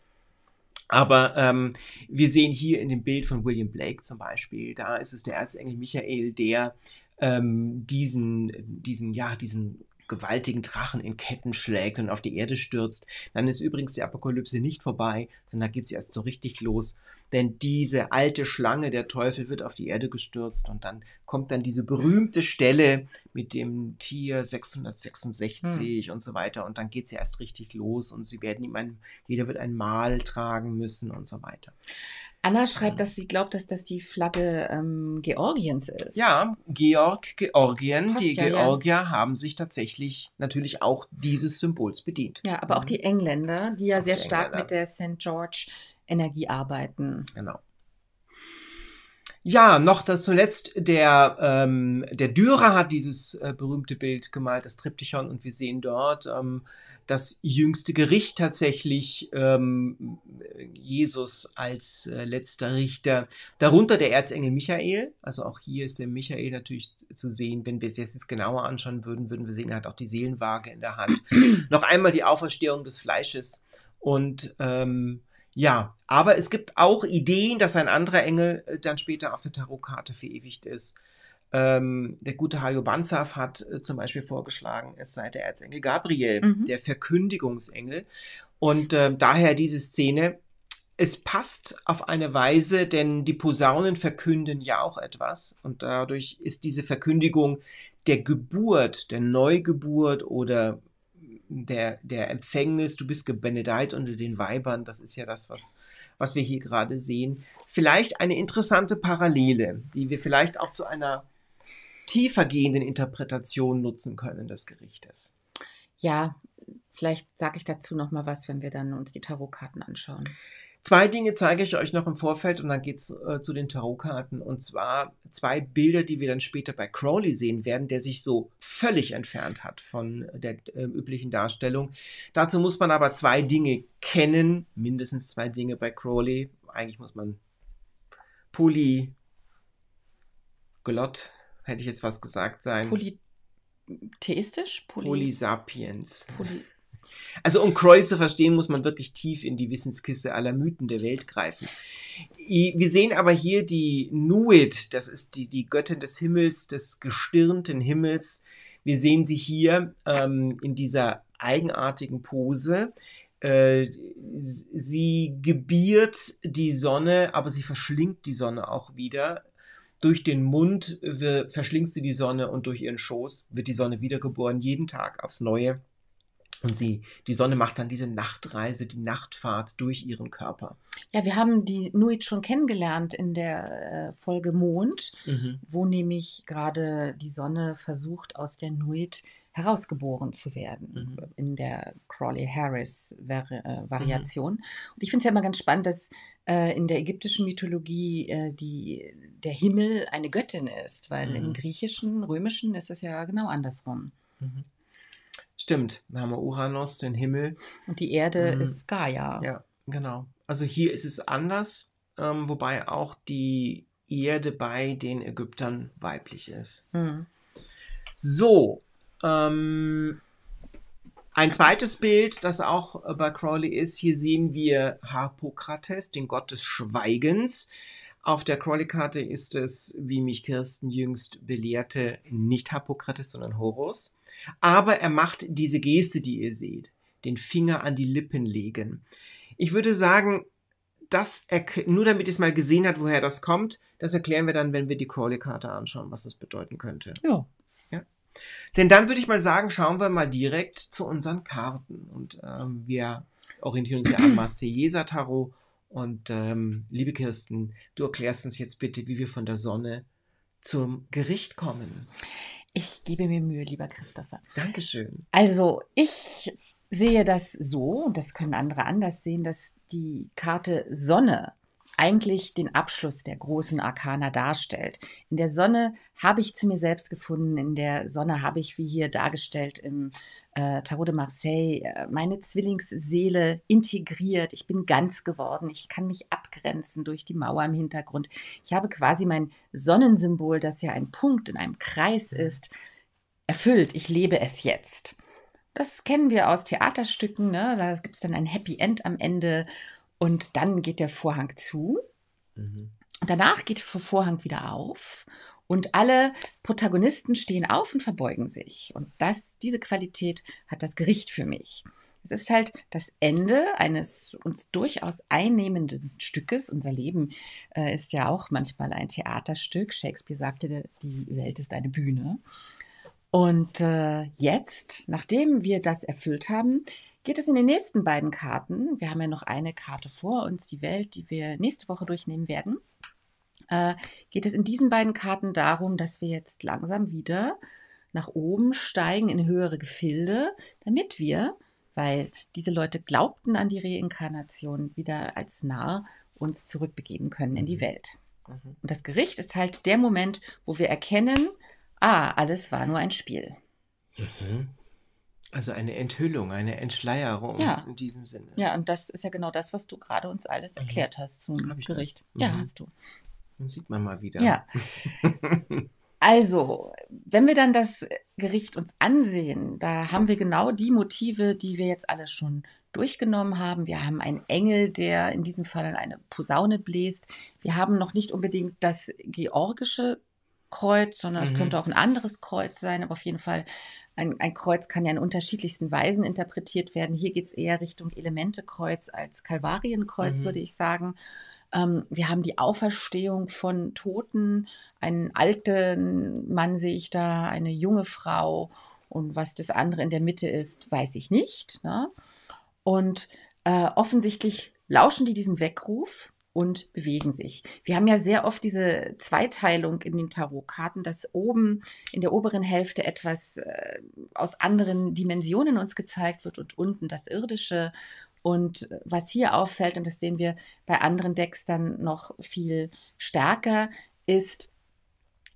Aber ähm, wir sehen hier in dem Bild von William Blake zum Beispiel, da ist es der Erzengel Michael, der ähm, diesen, diesen, ja, diesen gewaltigen Drachen in Ketten schlägt und auf die Erde stürzt, dann ist übrigens die Apokalypse nicht vorbei, sondern da geht sie erst so richtig los, denn diese alte Schlange, der Teufel, wird auf die Erde gestürzt und dann kommt dann diese berühmte Stelle mit dem Tier 666 hm. und so weiter und dann geht es ja erst richtig los und sie werden ihm ein, jeder wird ein Mal tragen müssen und so weiter. Anna schreibt, ähm. dass sie glaubt, dass das die Flagge ähm, Georgiens ist. Ja, Georg, Georgien, Passt die ja, Georgier ja. haben sich tatsächlich natürlich auch dieses Symbols bedient. Ja, aber auch mhm. die Engländer, die ja auch sehr stark Engländer. mit der St. George Energie arbeiten. Genau. Ja, noch das zuletzt, der, ähm, der Dürer hat dieses äh, berühmte Bild gemalt, das Triptychon, und wir sehen dort ähm, das jüngste Gericht tatsächlich, ähm, Jesus als äh, letzter Richter, darunter der Erzengel Michael, also auch hier ist der Michael natürlich zu sehen, wenn wir es jetzt genauer anschauen würden, würden wir sehen, er hat auch die Seelenwaage in der Hand. noch einmal die Auferstehung des Fleisches und ähm, ja, aber es gibt auch Ideen, dass ein anderer Engel äh, dann später auf der Tarotkarte verewigt ist. Ähm, der gute Hajo Banzaf hat äh, zum Beispiel vorgeschlagen, es sei der Erzengel Gabriel, mhm. der Verkündigungsengel. Und äh, daher diese Szene. Es passt auf eine Weise, denn die Posaunen verkünden ja auch etwas. Und dadurch ist diese Verkündigung der Geburt, der Neugeburt oder der, der Empfängnis, du bist gebenedeit unter den Weibern, das ist ja das, was, was wir hier gerade sehen. Vielleicht eine interessante Parallele, die wir vielleicht auch zu einer tiefergehenden Interpretation nutzen können des Gerichtes. Ja, vielleicht sage ich dazu noch mal was, wenn wir dann uns die Tarotkarten anschauen. Zwei Dinge zeige ich euch noch im Vorfeld und dann geht's äh, zu den Tarotkarten. Und zwar zwei Bilder, die wir dann später bei Crowley sehen werden, der sich so völlig entfernt hat von der äh, üblichen Darstellung. Dazu muss man aber zwei Dinge kennen, mindestens zwei Dinge bei Crowley. Eigentlich muss man polyglott, hätte ich jetzt was gesagt sein. Polytheistisch? Poly Polysapiens. Poly also um Kreuz zu verstehen, muss man wirklich tief in die Wissenskiste aller Mythen der Welt greifen. Wir sehen aber hier die Nuit, das ist die, die Göttin des Himmels, des gestirnten Himmels. Wir sehen sie hier ähm, in dieser eigenartigen Pose. Äh, sie gebiert die Sonne, aber sie verschlingt die Sonne auch wieder. Durch den Mund äh, verschlingt sie die Sonne und durch ihren Schoß wird die Sonne wiedergeboren, jeden Tag aufs Neue. Und sie, die Sonne macht dann diese Nachtreise, die Nachtfahrt durch ihren Körper. Ja, wir haben die Nuit schon kennengelernt in der äh, Folge Mond, mhm. wo nämlich gerade die Sonne versucht, aus der Nuit herausgeboren zu werden, mhm. in der Crawley-Harris-Variation. Äh, mhm. Und ich finde es ja immer ganz spannend, dass äh, in der ägyptischen Mythologie äh, die, der Himmel eine Göttin ist, weil im mhm. griechischen, römischen ist es ja genau andersrum. Mhm. Stimmt, da haben wir Uranus, den Himmel. Und die Erde mhm. ist Gaia. Ja, genau. Also hier ist es anders, ähm, wobei auch die Erde bei den Ägyptern weiblich ist. Mhm. So, ähm, ein zweites Bild, das auch bei Crowley ist, hier sehen wir Harpokrates, den Gott des Schweigens. Auf der crawley karte ist es, wie mich Kirsten jüngst belehrte, nicht Hippokrates, sondern Horus. Aber er macht diese Geste, die ihr seht, den Finger an die Lippen legen. Ich würde sagen, das nur damit ihr es mal gesehen habt, woher das kommt, das erklären wir dann, wenn wir die crawley karte anschauen, was das bedeuten könnte. Ja. ja. Denn dann würde ich mal sagen, schauen wir mal direkt zu unseren Karten. Und ähm, wir orientieren uns ja am Marseillaiser Tarot und ähm, liebe Kirsten, du erklärst uns jetzt bitte, wie wir von der Sonne zum Gericht kommen. Ich gebe mir Mühe, lieber Christopher. Dankeschön. Also ich sehe das so, und das können andere anders sehen, dass die Karte Sonne eigentlich den Abschluss der großen Arkana darstellt. In der Sonne habe ich zu mir selbst gefunden, in der Sonne habe ich, wie hier dargestellt im äh, Tarot de Marseille, äh, meine Zwillingsseele integriert. Ich bin ganz geworden, ich kann mich abgrenzen durch die Mauer im Hintergrund. Ich habe quasi mein Sonnensymbol, das ja ein Punkt in einem Kreis mhm. ist, erfüllt. Ich lebe es jetzt. Das kennen wir aus Theaterstücken, ne? da gibt es dann ein Happy End am Ende und dann geht der Vorhang zu. Mhm. Danach geht der Vorhang wieder auf und alle Protagonisten stehen auf und verbeugen sich. Und das, diese Qualität hat das Gericht für mich. Es ist halt das Ende eines uns durchaus einnehmenden Stückes. Unser Leben äh, ist ja auch manchmal ein Theaterstück. Shakespeare sagte, die Welt ist eine Bühne. Und äh, jetzt, nachdem wir das erfüllt haben, geht es in den nächsten beiden Karten. Wir haben ja noch eine Karte vor uns, die Welt, die wir nächste Woche durchnehmen werden. Äh, geht es in diesen beiden Karten darum, dass wir jetzt langsam wieder nach oben steigen in höhere Gefilde, damit wir, weil diese Leute glaubten an die Reinkarnation, wieder als Narr uns zurückbegeben können in die mhm. Welt. Mhm. Und das Gericht ist halt der Moment, wo wir erkennen, ah, alles war nur ein Spiel. Mhm. Also eine Enthüllung, eine Entschleierung ja. in diesem Sinne. Ja, und das ist ja genau das, was du gerade uns alles mhm. erklärt mhm. hast zum Gericht. Mhm. Ja, hast du. Dann sieht man mal wieder. Ja. Also, wenn wir dann das Gericht uns ansehen, da haben wir genau die Motive, die wir jetzt alle schon durchgenommen haben. Wir haben einen Engel, der in diesem Fall eine Posaune bläst. Wir haben noch nicht unbedingt das georgische Kreuz, sondern es mhm. könnte auch ein anderes Kreuz sein, aber auf jeden Fall, ein, ein Kreuz kann ja in unterschiedlichsten Weisen interpretiert werden. Hier geht es eher Richtung Elementekreuz als Kalvarienkreuz, mhm. würde ich sagen. Ähm, wir haben die Auferstehung von Toten, einen alten Mann sehe ich da, eine junge Frau und was das andere in der Mitte ist, weiß ich nicht. Ne? Und äh, offensichtlich lauschen die diesem Weckruf und bewegen sich. Wir haben ja sehr oft diese Zweiteilung in den Tarotkarten, dass oben in der oberen Hälfte etwas äh, aus anderen Dimensionen uns gezeigt wird und unten das Irdische. Und äh, was hier auffällt, und das sehen wir bei anderen Decks dann noch viel stärker, ist,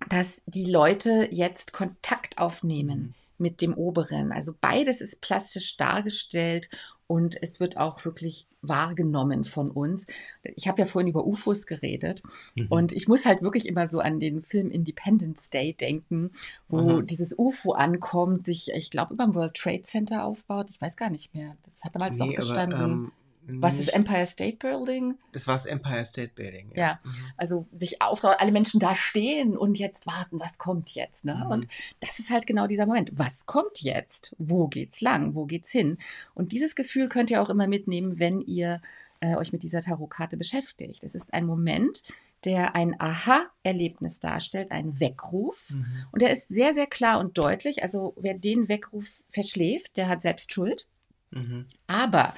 dass die Leute jetzt Kontakt aufnehmen mhm mit dem oberen. Also beides ist plastisch dargestellt und es wird auch wirklich wahrgenommen von uns. Ich habe ja vorhin über UFOs geredet mhm. und ich muss halt wirklich immer so an den Film Independence Day denken, wo mhm. dieses UFO ankommt, sich, ich glaube, über dem World Trade Center aufbaut. Ich weiß gar nicht mehr. Das hat damals nee, noch gestanden. Aber, ähm was ist Empire State Building? Das war das Empire State Building. Ja, ja. Mhm. also sich auftraut, alle Menschen da stehen und jetzt warten, was kommt jetzt? Ne? Mhm. Und das ist halt genau dieser Moment. Was kommt jetzt? Wo geht's lang? Wo geht's hin? Und dieses Gefühl könnt ihr auch immer mitnehmen, wenn ihr äh, euch mit dieser Tarotkarte beschäftigt. Es ist ein Moment, der ein Aha-Erlebnis darstellt, einen Weckruf. Mhm. Und der ist sehr, sehr klar und deutlich. Also wer den Weckruf verschläft, der hat selbst Schuld. Mhm. Aber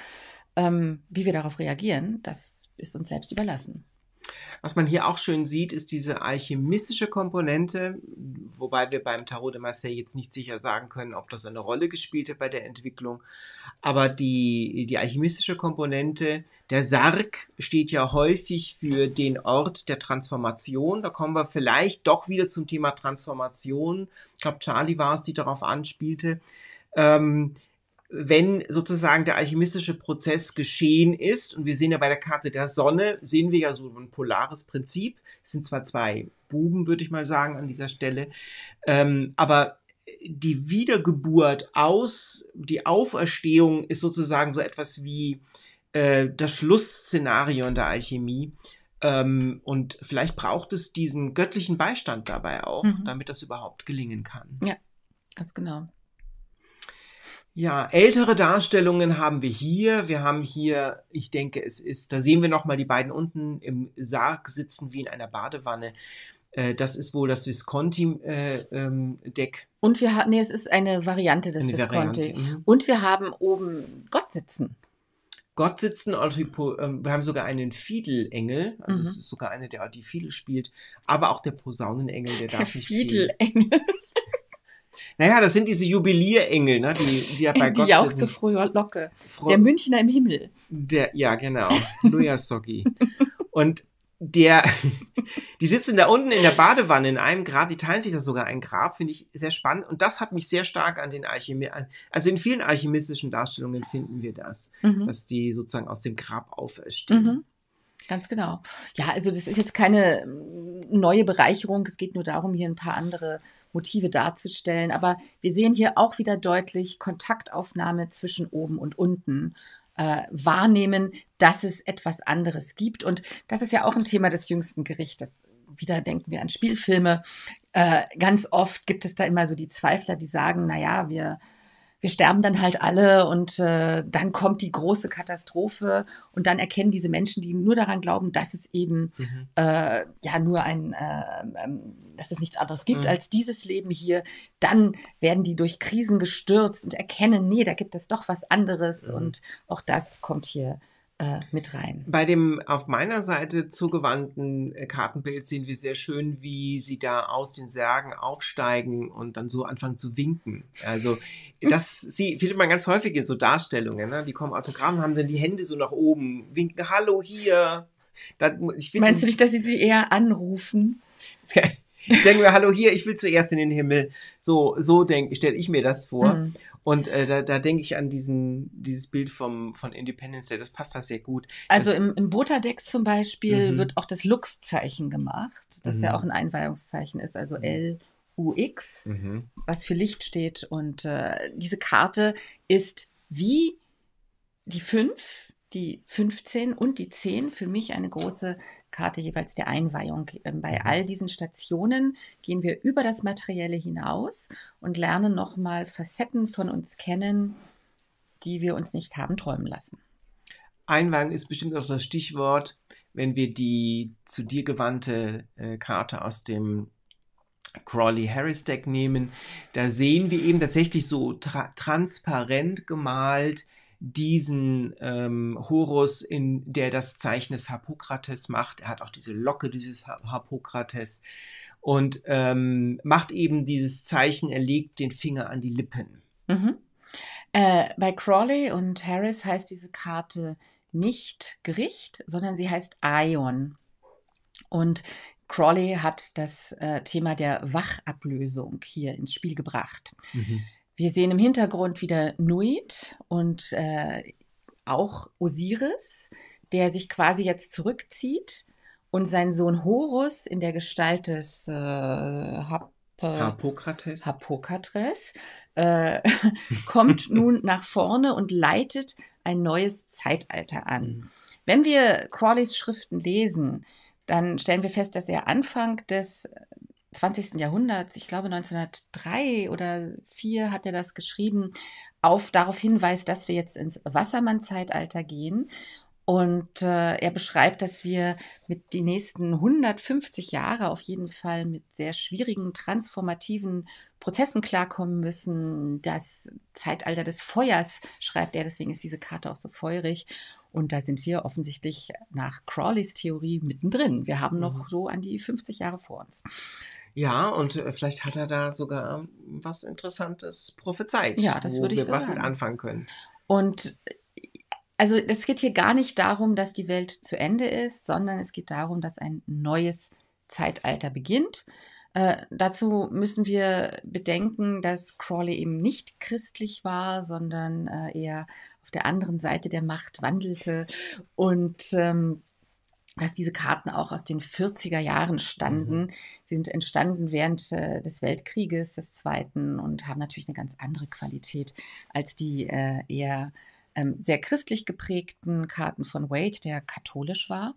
ähm, wie wir darauf reagieren, das ist uns selbst überlassen. Was man hier auch schön sieht, ist diese alchemistische Komponente, wobei wir beim Tarot de Marseille jetzt nicht sicher sagen können, ob das eine Rolle gespielt hat bei der Entwicklung. Aber die, die alchemistische Komponente, der Sarg steht ja häufig für den Ort der Transformation. Da kommen wir vielleicht doch wieder zum Thema Transformation. Ich glaube, Charlie war es, die darauf anspielte. Ähm, wenn sozusagen der alchemistische Prozess geschehen ist, und wir sehen ja bei der Karte der Sonne, sehen wir ja so ein polares Prinzip. Es sind zwar zwei Buben, würde ich mal sagen, an dieser Stelle, ähm, aber die Wiedergeburt aus, die Auferstehung ist sozusagen so etwas wie äh, das Schlussszenario in der Alchemie. Ähm, und vielleicht braucht es diesen göttlichen Beistand dabei auch, mhm. damit das überhaupt gelingen kann. Ja, ganz genau. Ja, ältere Darstellungen haben wir hier. Wir haben hier, ich denke, es ist, da sehen wir nochmal die beiden unten im Sarg sitzen wie in einer Badewanne. Äh, das ist wohl das Visconti-Deck. Äh, ähm, Und wir haben, nee, es ist eine Variante des eine Visconti. Variante. Mhm. Und wir haben oben Gott sitzen. Gott sitzen, also, ähm, wir haben sogar einen Fiedelengel, also mhm. das ist sogar einer, der die Fiedel spielt, aber auch der Posaunenengel, der, der darf nicht Fiedelengel. Fehlen. Naja, das sind diese Jubilierengel, ne? die, die ja bei die Gott jauchzt sind. früher Locke. Fro der Münchner im Himmel. Der, ja, genau. Luja Und der, die sitzen da unten in der Badewanne in einem Grab, die teilen sich da sogar ein Grab, finde ich sehr spannend. Und das hat mich sehr stark an den Alchemisten, also in vielen alchemistischen Darstellungen finden wir das, mhm. dass die sozusagen aus dem Grab auferstehen. Mhm. Ganz genau. Ja, also das ist jetzt keine mm, neue Bereicherung. Es geht nur darum, hier ein paar andere Motive darzustellen. Aber wir sehen hier auch wieder deutlich Kontaktaufnahme zwischen oben und unten. Äh, wahrnehmen, dass es etwas anderes gibt. Und das ist ja auch ein Thema des jüngsten Gerichtes. Wieder denken wir an Spielfilme. Äh, ganz oft gibt es da immer so die Zweifler, die sagen, naja, wir wir sterben dann halt alle und äh, dann kommt die große Katastrophe und dann erkennen diese Menschen, die nur daran glauben, dass es eben mhm. äh, ja nur ein, äh, ähm, dass es nichts anderes gibt mhm. als dieses Leben hier, dann werden die durch Krisen gestürzt und erkennen, nee, da gibt es doch was anderes mhm. und auch das kommt hier äh, mit rein. Bei dem auf meiner Seite zugewandten äh, Kartenbild sehen wir sehr schön, wie sie da aus den Särgen aufsteigen und dann so anfangen zu winken. Also das sie findet man ganz häufig in so Darstellungen. Ne? Die kommen aus dem Graben, haben dann die Hände so nach oben, winken Hallo hier. Da, Meinst du nicht, dass sie sie eher anrufen? Ich denke mir, hallo hier, ich will zuerst in den Himmel. So, so stelle ich mir das vor. Mhm. Und äh, da, da denke ich an diesen, dieses Bild vom, von Independence Day. Das passt da sehr gut. Also das, im, im Boterdex zum Beispiel mhm. wird auch das Lux-Zeichen gemacht, das mhm. ja auch ein Einweihungszeichen ist, also mhm. L. u UX, mhm. was für Licht steht. Und äh, diese Karte ist wie die fünf die 15 und die 10 für mich eine große Karte jeweils der Einweihung. Ähm, bei mhm. all diesen Stationen gehen wir über das Materielle hinaus und lernen nochmal Facetten von uns kennen, die wir uns nicht haben träumen lassen. Einweihung ist bestimmt auch das Stichwort, wenn wir die zu dir gewandte äh, Karte aus dem Crawley Harris Deck nehmen. Da sehen wir eben tatsächlich so tra transparent gemalt diesen ähm, Horus, in der das Zeichen des Harpokrates macht. Er hat auch diese Locke dieses Harpokrates und ähm, macht eben dieses Zeichen, er legt den Finger an die Lippen. Mhm. Äh, bei Crawley und Harris heißt diese Karte nicht Gericht, sondern sie heißt Ion. Und Crawley hat das äh, Thema der Wachablösung hier ins Spiel gebracht. Mhm. Wir sehen im Hintergrund wieder Nuit und äh, auch Osiris, der sich quasi jetzt zurückzieht und sein Sohn Horus in der Gestalt des äh, Hap äh, Harpokrates, Harpokrates äh, kommt nun nach vorne und leitet ein neues Zeitalter an. Mhm. Wenn wir Crawleys Schriften lesen, dann stellen wir fest, dass er Anfang des 20. Jahrhunderts, ich glaube 1903 oder 4 hat er das geschrieben, auf darauf hinweist, dass wir jetzt ins Wassermann-Zeitalter gehen. Und äh, er beschreibt, dass wir mit die nächsten 150 Jahre auf jeden Fall mit sehr schwierigen transformativen Prozessen klarkommen müssen. Das Zeitalter des Feuers schreibt er, deswegen ist diese Karte auch so feurig. Und da sind wir offensichtlich nach Crawleys Theorie mittendrin. Wir haben noch mhm. so an die 50 Jahre vor uns. Ja, und äh, vielleicht hat er da sogar was Interessantes prophezeit. Ja, das würde ich wir so was sagen. mit anfangen können. Und äh, also es geht hier gar nicht darum, dass die Welt zu Ende ist, sondern es geht darum, dass ein neues Zeitalter beginnt. Äh, dazu müssen wir bedenken, dass Crawley eben nicht christlich war, sondern äh, eher auf der anderen Seite der Macht wandelte und ähm, dass diese Karten auch aus den 40er Jahren standen. Mhm. Sie sind entstanden während äh, des Weltkrieges, des Zweiten, und haben natürlich eine ganz andere Qualität als die äh, eher ähm, sehr christlich geprägten Karten von Wade, der katholisch war.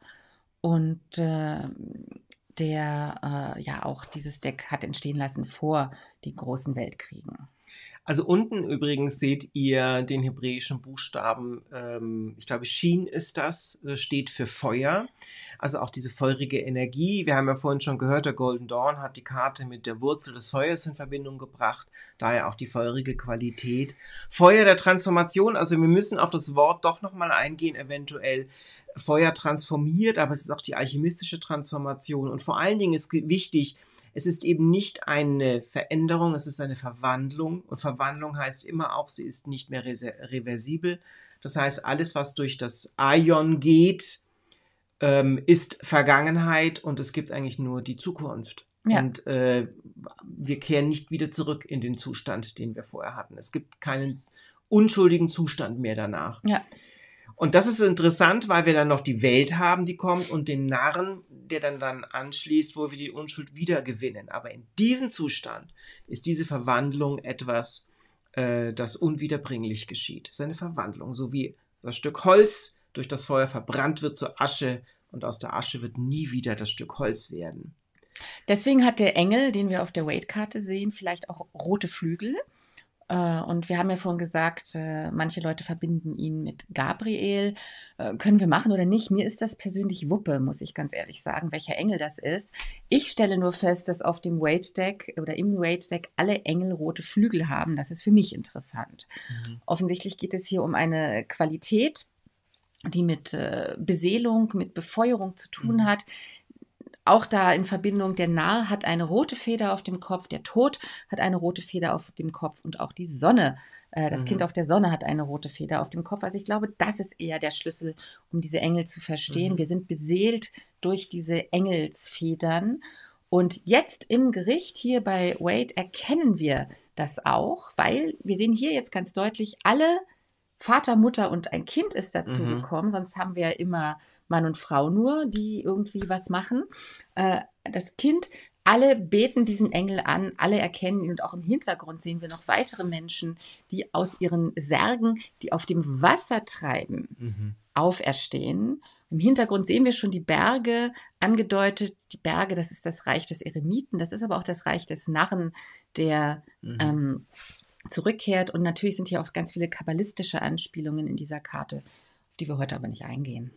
Und ähm, äh, der ja auch dieses Deck hat entstehen lassen vor den großen Weltkriegen. Also unten übrigens seht ihr den hebräischen Buchstaben, ähm, ich glaube, Shin ist das, äh, steht für Feuer. Also auch diese feurige Energie. Wir haben ja vorhin schon gehört, der Golden Dawn hat die Karte mit der Wurzel des Feuers in Verbindung gebracht, daher auch die feurige Qualität. Feuer der Transformation, also wir müssen auf das Wort doch nochmal eingehen, eventuell. Feuer transformiert, aber es ist auch die alchemistische Transformation. Und vor allen Dingen ist wichtig, es ist eben nicht eine Veränderung, es ist eine Verwandlung. Und Verwandlung heißt immer auch, sie ist nicht mehr reversibel. Das heißt, alles, was durch das Aion geht, ähm, ist Vergangenheit und es gibt eigentlich nur die Zukunft. Ja. Und äh, wir kehren nicht wieder zurück in den Zustand, den wir vorher hatten. Es gibt keinen unschuldigen Zustand mehr danach. Ja. Und das ist interessant, weil wir dann noch die Welt haben, die kommt und den Narren, der dann dann anschließt, wo wir die Unschuld wiedergewinnen. Aber in diesem Zustand ist diese Verwandlung etwas, äh, das unwiederbringlich geschieht. Es ist eine Verwandlung, so wie das Stück Holz durch das Feuer verbrannt wird zur Asche und aus der Asche wird nie wieder das Stück Holz werden. Deswegen hat der Engel, den wir auf der Waitkarte sehen, vielleicht auch rote Flügel. Äh, und wir haben ja vorhin gesagt, äh, manche Leute verbinden ihn mit Gabriel. Äh, können wir machen oder nicht? Mir ist das persönlich Wuppe, muss ich ganz ehrlich sagen, welcher Engel das ist. Ich stelle nur fest, dass auf dem Weight Deck oder im Weight Deck alle Engel rote Flügel haben. Das ist für mich interessant. Mhm. Offensichtlich geht es hier um eine Qualität, die mit Beseelung, mit Befeuerung zu tun mhm. hat, auch da in Verbindung, der Narr hat eine rote Feder auf dem Kopf, der Tod hat eine rote Feder auf dem Kopf und auch die Sonne, äh, das mhm. Kind auf der Sonne hat eine rote Feder auf dem Kopf. Also ich glaube, das ist eher der Schlüssel, um diese Engel zu verstehen. Mhm. Wir sind beseelt durch diese Engelsfedern. Und jetzt im Gericht hier bei Wade erkennen wir das auch, weil wir sehen hier jetzt ganz deutlich alle Vater, Mutter und ein Kind ist dazu mhm. gekommen. Sonst haben wir ja immer Mann und Frau nur, die irgendwie was machen. Äh, das Kind, alle beten diesen Engel an, alle erkennen ihn und auch im Hintergrund sehen wir noch weitere Menschen, die aus ihren Särgen, die auf dem Wasser treiben, mhm. auferstehen. Im Hintergrund sehen wir schon die Berge angedeutet. Die Berge, das ist das Reich des Eremiten, das ist aber auch das Reich des Narren, der mhm. ähm, zurückkehrt. Und natürlich sind hier auch ganz viele kabbalistische Anspielungen in dieser Karte, auf die wir heute aber nicht eingehen.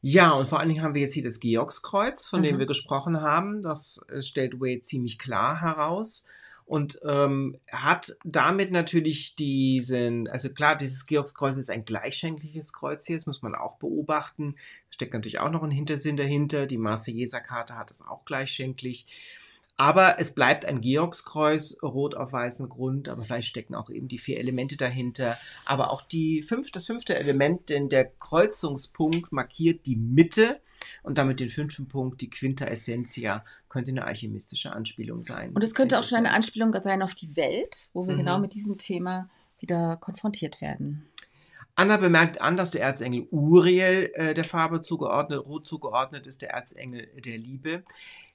Ja, und vor allen Dingen haben wir jetzt hier das Georgskreuz, von mhm. dem wir gesprochen haben. Das äh, stellt Wade ziemlich klar heraus und ähm, hat damit natürlich diesen, also klar, dieses Georgskreuz ist ein gleichschenkliches Kreuz hier, das muss man auch beobachten. Steckt natürlich auch noch ein Hintersinn dahinter. Die Marseillaise-Karte hat es auch gleichschenklich. Aber es bleibt ein Georgskreuz, rot auf weißem Grund, aber vielleicht stecken auch eben die vier Elemente dahinter. Aber auch die fünf, das fünfte Element, denn der Kreuzungspunkt markiert die Mitte und damit den fünften Punkt, die Quinta Essentia, könnte eine alchemistische Anspielung sein. Und es könnte auch schon eine Anspielung sein auf die Welt, wo wir genau mhm. genau mit diesem Thema wieder konfrontiert werden. Anna bemerkt an, dass der Erzengel Uriel äh, der Farbe zugeordnet, rot zugeordnet ist, der Erzengel der Liebe.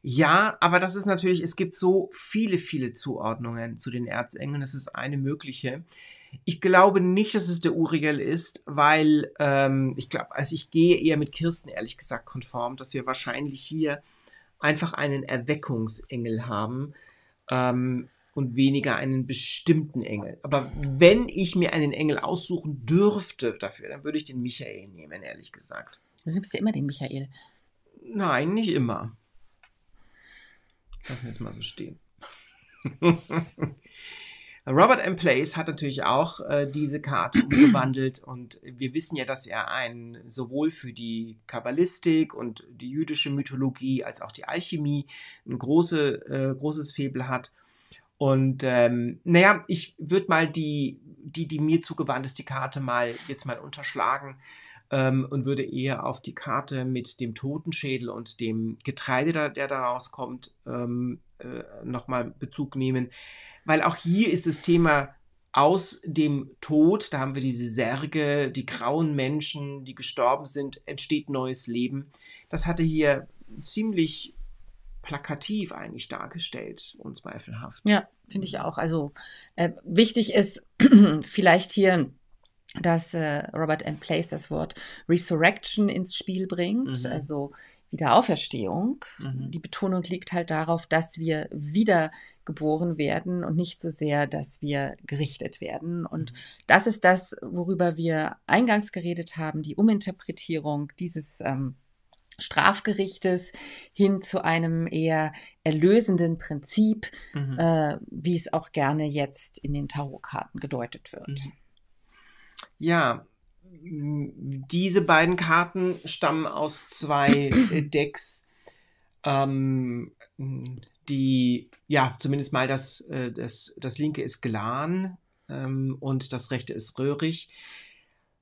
Ja, aber das ist natürlich, es gibt so viele, viele Zuordnungen zu den Erzengeln. Das ist eine mögliche. Ich glaube nicht, dass es der Uriel ist, weil ähm, ich glaube, also ich gehe eher mit Kirsten ehrlich gesagt konform, dass wir wahrscheinlich hier einfach einen Erweckungsengel haben. Ähm, und weniger einen bestimmten Engel. Aber wenn ich mir einen Engel aussuchen dürfte dafür, dann würde ich den Michael nehmen, ehrlich gesagt. Du nimmst ja immer den Michael. Nein, nicht immer. Lass mir jetzt mal so stehen. Robert M. Place hat natürlich auch äh, diese Karte umgewandelt und wir wissen ja, dass er ein sowohl für die Kabbalistik und die jüdische Mythologie als auch die Alchemie ein große, äh, großes Febel hat. Und ähm, naja, ich würde mal die, die, die mir zugewandt ist, die Karte mal jetzt mal unterschlagen ähm, und würde eher auf die Karte mit dem Totenschädel und dem Getreide, da, der daraus kommt, ähm, äh, nochmal Bezug nehmen. Weil auch hier ist das Thema aus dem Tod, da haben wir diese Särge, die grauen Menschen, die gestorben sind, entsteht neues Leben. Das hatte hier ziemlich plakativ eigentlich dargestellt, unzweifelhaft. Ja, finde ich mhm. auch. Also äh, wichtig ist vielleicht hier dass äh, Robert M. Place das Wort Resurrection ins Spiel bringt, mhm. also Wiederauferstehung. Mhm. Die Betonung liegt halt darauf, dass wir wiedergeboren werden und nicht so sehr, dass wir gerichtet werden. Und mhm. das ist das, worüber wir eingangs geredet haben, die Uminterpretierung dieses ähm, Strafgerichtes hin zu einem eher erlösenden Prinzip, mhm. äh, wie es auch gerne jetzt in den Tarotkarten gedeutet wird. Mhm. Ja, diese beiden Karten stammen aus zwei äh, Decks, ähm, die, ja, zumindest mal das, äh, das, das linke ist Glan ähm, und das rechte ist Röhrig.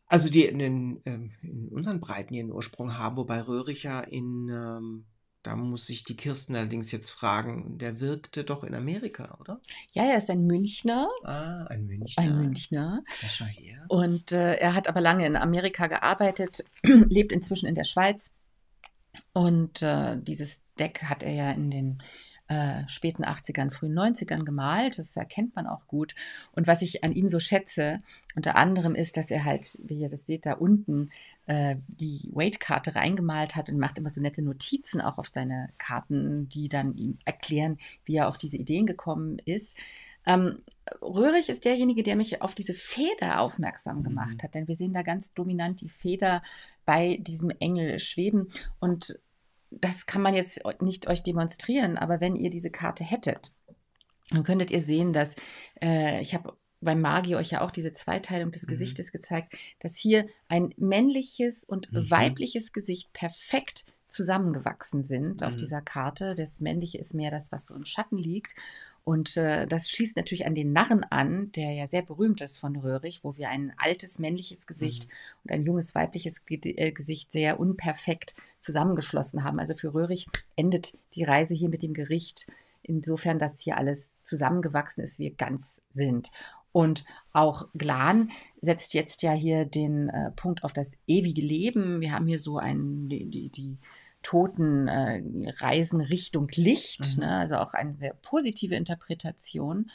Also die in, den, ähm, in unseren Breiten ihren Ursprung haben, wobei Röhrig ja in, ähm, da muss ich die Kirsten allerdings jetzt fragen, der wirkte doch in Amerika, oder? Ja, er ist ein Münchner. Ah, ein Münchner. Ein Münchner. Ja, schau her. Und äh, er hat aber lange in Amerika gearbeitet, lebt inzwischen in der Schweiz. Und äh, dieses Deck hat er ja in den äh, späten 80ern, frühen 90ern gemalt. Das erkennt man auch gut. Und was ich an ihm so schätze, unter anderem ist, dass er halt, wie ihr das seht, da unten äh, die Weight-Karte reingemalt hat und macht immer so nette Notizen auch auf seine Karten, die dann ihm erklären, wie er auf diese Ideen gekommen ist. Ähm, Röhrig ist derjenige, der mich auf diese Feder aufmerksam gemacht mhm. hat, denn wir sehen da ganz dominant die Feder bei diesem Engel schweben. Und das kann man jetzt nicht euch demonstrieren, aber wenn ihr diese Karte hättet, dann könntet ihr sehen, dass äh, ich habe bei Magi euch ja auch diese Zweiteilung des mhm. Gesichtes gezeigt, dass hier ein männliches und mhm. weibliches Gesicht perfekt zusammengewachsen sind mhm. auf dieser Karte. Das männliche ist mehr das, was so im Schatten liegt und äh, das schließt natürlich an den Narren an, der ja sehr berühmt ist von Röhrig, wo wir ein altes männliches Gesicht mhm. und ein junges weibliches äh, Gesicht sehr unperfekt zusammengeschlossen haben. Also für Röhrig endet die Reise hier mit dem Gericht. Insofern, dass hier alles zusammengewachsen ist, wir ganz sind. Und auch Glan setzt jetzt ja hier den äh, Punkt auf das ewige Leben. Wir haben hier so einen, die, die, die Toten äh, reisen Richtung Licht, ne? mhm. ne? also auch eine sehr positive Interpretation.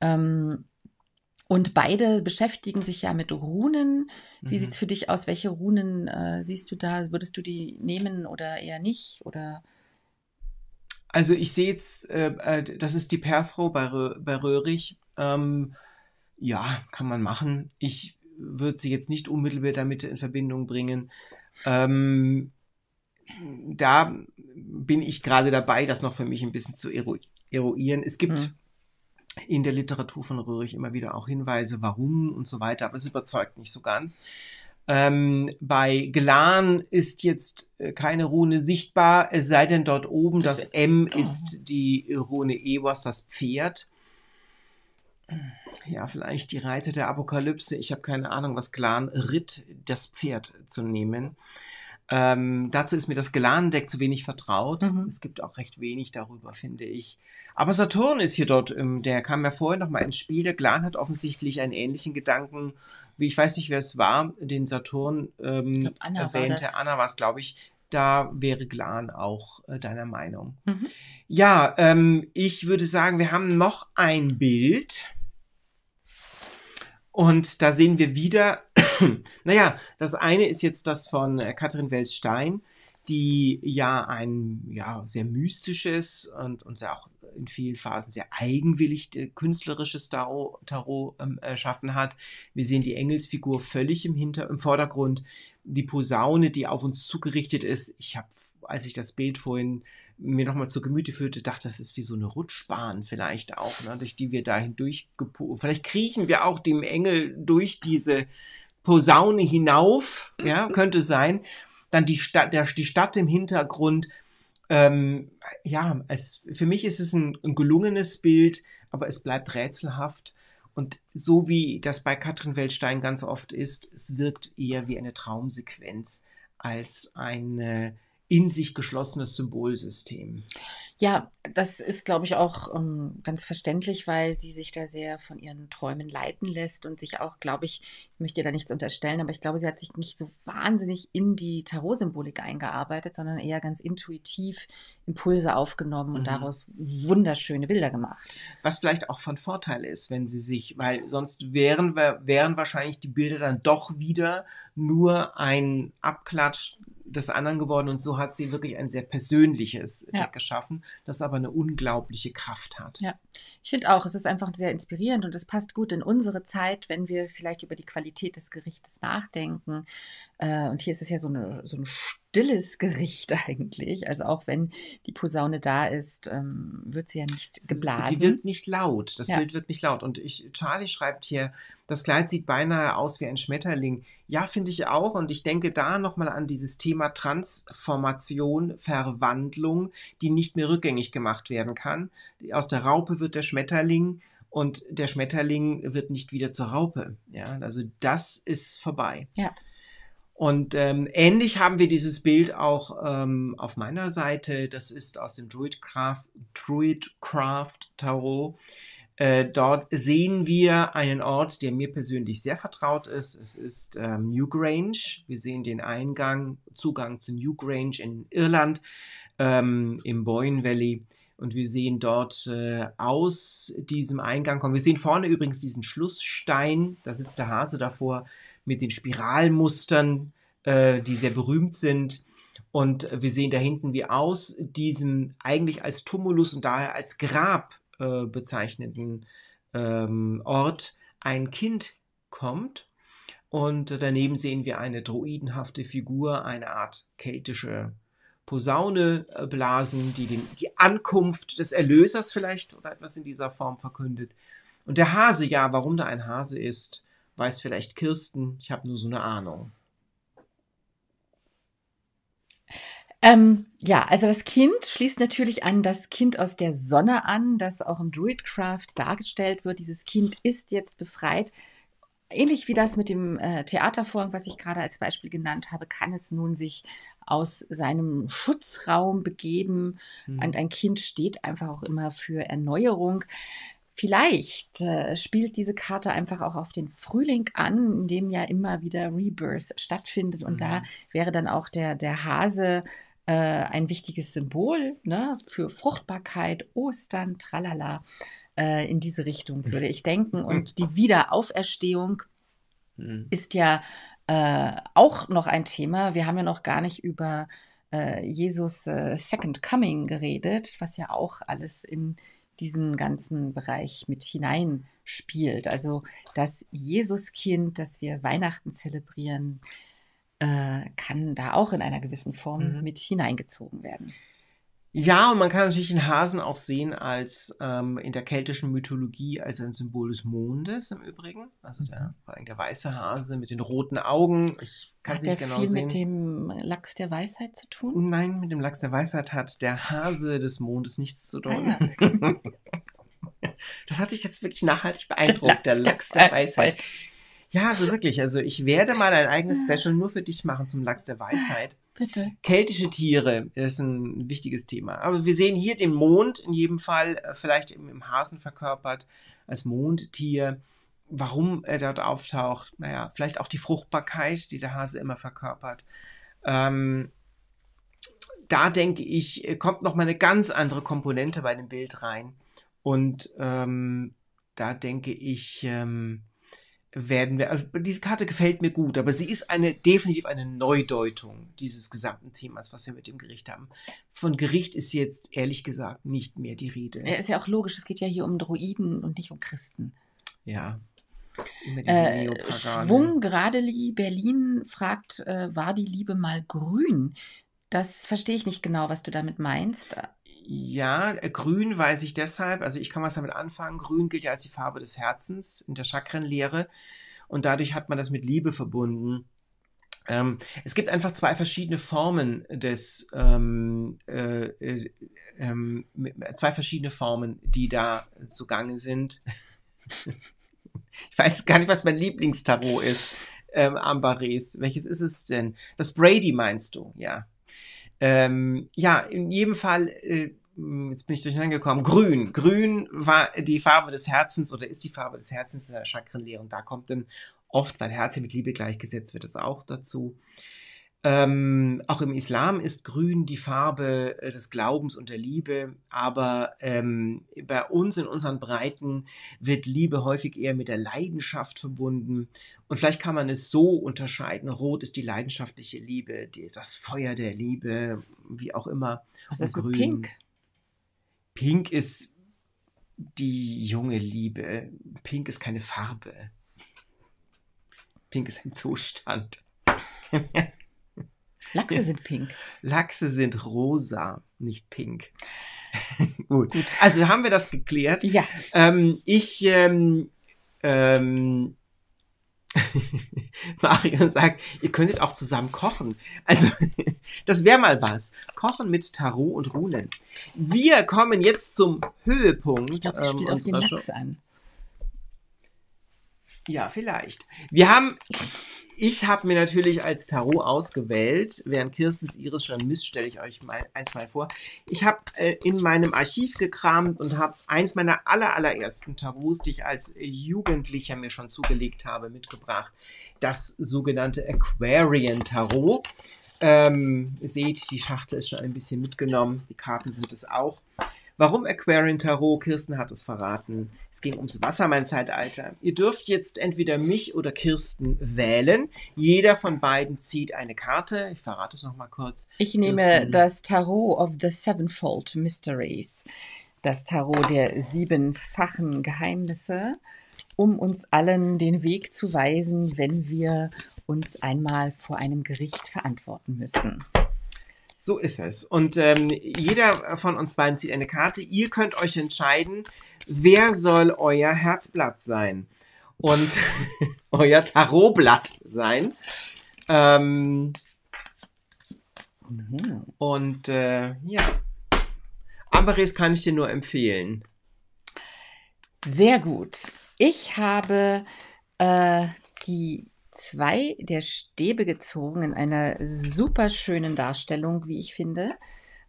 Ähm, und beide beschäftigen sich ja mit Runen. Wie mhm. sieht es für dich aus? Welche Runen äh, siehst du da? Würdest du die nehmen oder eher nicht? Oder also ich sehe jetzt, äh, äh das ist die Perfrau bei, Rö bei Röhrig. Ähm, ja, kann man machen. Ich würde sie jetzt nicht unmittelbar damit in Verbindung bringen. Ähm, da bin ich gerade dabei, das noch für mich ein bisschen zu eru eruieren. Es gibt mhm. in der Literatur von Röhrig immer wieder auch Hinweise, warum und so weiter, aber es überzeugt nicht so ganz. Ähm, bei Glan ist jetzt äh, keine Rune sichtbar, es sei denn dort oben, das M oh. ist die Rune Ewas, das Pferd. Ja, vielleicht die Reiter der Apokalypse. Ich habe keine Ahnung, was Glan ritt, das Pferd zu nehmen. Ähm, dazu ist mir das Galanen-Deck zu wenig vertraut. Mhm. Es gibt auch recht wenig darüber, finde ich. Aber Saturn ist hier dort, ähm, der kam ja vorhin nochmal ins Spiel. Der Glan hat offensichtlich einen ähnlichen Gedanken, wie ich weiß nicht, wer es war, den Saturn ähm, glaub, Anna erwähnte. War Anna war es, glaube ich. Da wäre Glan auch äh, deiner Meinung. Mhm. Ja, ähm, ich würde sagen, wir haben noch ein Bild. Und da sehen wir wieder naja, das eine ist jetzt das von äh, Katrin wells die ja ein ja, sehr mystisches und, und sehr auch in vielen Phasen sehr eigenwillig äh, künstlerisches Tarot, Tarot ähm, erschaffen hat. Wir sehen die Engelsfigur völlig im, Hinter im Vordergrund, die Posaune, die auf uns zugerichtet ist. Ich habe, als ich das Bild vorhin mir nochmal zu Gemüte führte, dachte, das ist wie so eine Rutschbahn vielleicht auch, ne, durch die wir da hindurch, vielleicht kriechen wir auch dem Engel durch diese Posaune hinauf, ja, mhm. könnte sein, dann die Stadt, der, die Stadt im Hintergrund. Ähm, ja, es, für mich ist es ein, ein gelungenes Bild, aber es bleibt rätselhaft. Und so wie das bei Katrin Weltstein ganz oft ist, es wirkt eher wie eine Traumsequenz als eine in sich geschlossenes Symbolsystem. Ja, das ist, glaube ich, auch ähm, ganz verständlich, weil sie sich da sehr von ihren Träumen leiten lässt und sich auch, glaube ich, ich möchte da nichts unterstellen, aber ich glaube, sie hat sich nicht so wahnsinnig in die Tarot-Symbolik eingearbeitet, sondern eher ganz intuitiv Impulse aufgenommen und mhm. daraus wunderschöne Bilder gemacht. Was vielleicht auch von Vorteil ist, wenn sie sich, weil sonst wären, wir, wären wahrscheinlich die Bilder dann doch wieder nur ein Abklatsch des anderen geworden und so hat sie wirklich ein sehr persönliches ja. Deck geschaffen, das aber eine unglaubliche Kraft hat. Ja, ich finde auch, es ist einfach sehr inspirierend und es passt gut in unsere Zeit, wenn wir vielleicht über die Qualität des Gerichtes nachdenken. Äh, und hier ist es ja so, eine, so ein stilles Gericht eigentlich. Also auch wenn die Posaune da ist, ähm, wird sie ja nicht geblasen. Sie wird nicht laut. Das ja. Bild wird nicht laut. Und ich, Charlie schreibt hier, das Kleid sieht beinahe aus wie ein Schmetterling. Ja, finde ich auch. Und ich denke da nochmal an dieses Thema Transformation, Verwandlung, die nicht mehr rückgängig gemacht werden kann. Aus der Raupe wird der Schmetterling und der Schmetterling wird nicht wieder zur Raupe. Ja, also das ist vorbei. Ja, und ähm, ähnlich haben wir dieses Bild auch ähm, auf meiner Seite. Das ist aus dem Druidcraft, Druidcraft Tarot. Äh, dort sehen wir einen Ort, der mir persönlich sehr vertraut ist. Es ist ähm, Newgrange. Wir sehen den Eingang, Zugang zu Newgrange in Irland ähm, im Boyne Valley. Und wir sehen dort äh, aus diesem Eingang kommen. Wir sehen vorne übrigens diesen Schlussstein. Da sitzt der Hase davor mit den Spiralmustern, äh, die sehr berühmt sind. Und wir sehen da hinten, wie aus diesem eigentlich als Tumulus und daher als Grab äh, bezeichneten ähm, Ort ein Kind kommt. Und daneben sehen wir eine droidenhafte Figur, eine Art keltische Posaune äh, blasen, die den, die Ankunft des Erlösers vielleicht oder etwas in dieser Form verkündet. Und der Hase, ja, warum da ein Hase ist, Weiß vielleicht Kirsten, ich habe nur so eine Ahnung. Ähm, ja, also das Kind schließt natürlich an das Kind aus der Sonne an, das auch im Druidcraft dargestellt wird. Dieses Kind ist jetzt befreit. Ähnlich wie das mit dem äh, Theatervorhang, was ich gerade als Beispiel genannt habe, kann es nun sich aus seinem Schutzraum begeben. Mhm. Und ein Kind steht einfach auch immer für Erneuerung. Vielleicht äh, spielt diese Karte einfach auch auf den Frühling an, in dem ja immer wieder Rebirth stattfindet. Und mhm. da wäre dann auch der, der Hase äh, ein wichtiges Symbol ne, für Fruchtbarkeit, Ostern, tralala. Äh, in diese Richtung würde ich denken. Und die Wiederauferstehung mhm. ist ja äh, auch noch ein Thema. Wir haben ja noch gar nicht über äh, Jesus äh, Second Coming geredet, was ja auch alles in diesen ganzen Bereich mit hineinspielt. Also das Jesuskind, das wir Weihnachten zelebrieren, äh, kann da auch in einer gewissen Form mhm. mit hineingezogen werden. Ja, und man kann natürlich den Hasen auch sehen als ähm, in der keltischen Mythologie als ein Symbol des Mondes im Übrigen. Also der, mhm. vor allem der weiße Hase mit den roten Augen. Ich kann es nicht genau viel sehen. Hat der mit dem Lachs der Weisheit zu tun? Nein, mit dem Lachs der Weisheit hat der Hase des Mondes nichts zu tun. Ah, ja. das hat sich jetzt wirklich nachhaltig beeindruckt, der, Lachs der Weisheit. Ja, also wirklich. Also ich werde mal ein eigenes ah. Special nur für dich machen zum Lachs der Weisheit. Bitte. Keltische Tiere das ist ein wichtiges Thema. Aber wir sehen hier den Mond in jedem Fall, äh, vielleicht im Hasen verkörpert, als Mondtier. Warum er dort auftaucht, naja, vielleicht auch die Fruchtbarkeit, die der Hase immer verkörpert. Ähm, da denke ich, äh, kommt nochmal eine ganz andere Komponente bei dem Bild rein. Und ähm, da denke ich, ähm, werden wir. Also, diese Karte gefällt mir gut, aber sie ist eine definitiv eine Neudeutung dieses gesamten Themas, was wir mit dem Gericht haben. Von Gericht ist jetzt ehrlich gesagt nicht mehr die Rede. Ja, ist ja auch logisch, es geht ja hier um Droiden und nicht um Christen. Ja. Äh, Schwung Gradeli Berlin fragt, äh, war die Liebe mal grün? Das verstehe ich nicht genau, was du damit meinst. Ja, äh, grün weiß ich deshalb, also ich kann was damit anfangen. Grün gilt ja als die Farbe des Herzens in der Chakrenlehre und dadurch hat man das mit Liebe verbunden. Ähm, es gibt einfach zwei verschiedene Formen des, ähm, äh, äh, ähm, äh, zwei verschiedene Formen, die da zugange sind. ich weiß gar nicht, was mein Lieblingstarot ist ähm, am Welches ist es denn? Das Brady meinst du, ja. Ähm, ja, in jedem Fall äh, hm, jetzt bin ich durcheinander gekommen, grün. Grün war die Farbe des Herzens oder ist die Farbe des Herzens in der Chakrenlehre. Und da kommt dann oft, weil Herz mit Liebe gleichgesetzt wird, das auch dazu. Ähm, auch im Islam ist Grün die Farbe äh, des Glaubens und der Liebe, aber ähm, bei uns in unseren Breiten wird Liebe häufig eher mit der Leidenschaft verbunden. Und vielleicht kann man es so unterscheiden: Rot ist die leidenschaftliche Liebe, die, das Feuer der Liebe, wie auch immer. Was ist Grün. Pink? Pink ist die junge Liebe. Pink ist keine Farbe. Pink ist ein Zustand. Lachse sind pink. Lachse sind rosa, nicht pink. Gut. Gut. Also haben wir das geklärt. Ja. Ähm, ich ähm, ähm, Marion sagt, ihr könntet auch zusammen kochen. Also, das wäre mal was. Kochen mit Tarot und Runen. Wir kommen jetzt zum Höhepunkt. Ich glaube, sie ähm, spielt ähm, auf den Lachs an. Ja, vielleicht. Wir haben Ich habe mir natürlich als Tarot ausgewählt, während Kirstens Iris schon misst, stelle ich euch mal eins mal vor. Ich habe äh, in meinem Archiv gekramt und habe eins meiner aller, allerersten Tarots, die ich als Jugendlicher mir schon zugelegt habe, mitgebracht. Das sogenannte Aquarian Tarot. Ähm, seht, die Schachtel ist schon ein bisschen mitgenommen, die Karten sind es auch. Warum Aquarian Tarot? Kirsten hat es verraten. Es ging ums Wassermann-Zeitalter. Ihr dürft jetzt entweder mich oder Kirsten wählen. Jeder von beiden zieht eine Karte. Ich verrate es nochmal kurz. Ich nehme Kirsten. das Tarot of the Sevenfold Mysteries. Das Tarot der siebenfachen Geheimnisse um uns allen den Weg zu weisen, wenn wir uns einmal vor einem Gericht verantworten müssen. So ist es. Und ähm, jeder von uns beiden zieht eine Karte. Ihr könnt euch entscheiden, wer soll euer Herzblatt sein und euer Tarotblatt sein. Ähm, mhm. Und äh, ja, Amberes kann ich dir nur empfehlen. Sehr gut. Ich habe äh, die zwei der Stäbe gezogen in einer super schönen Darstellung, wie ich finde.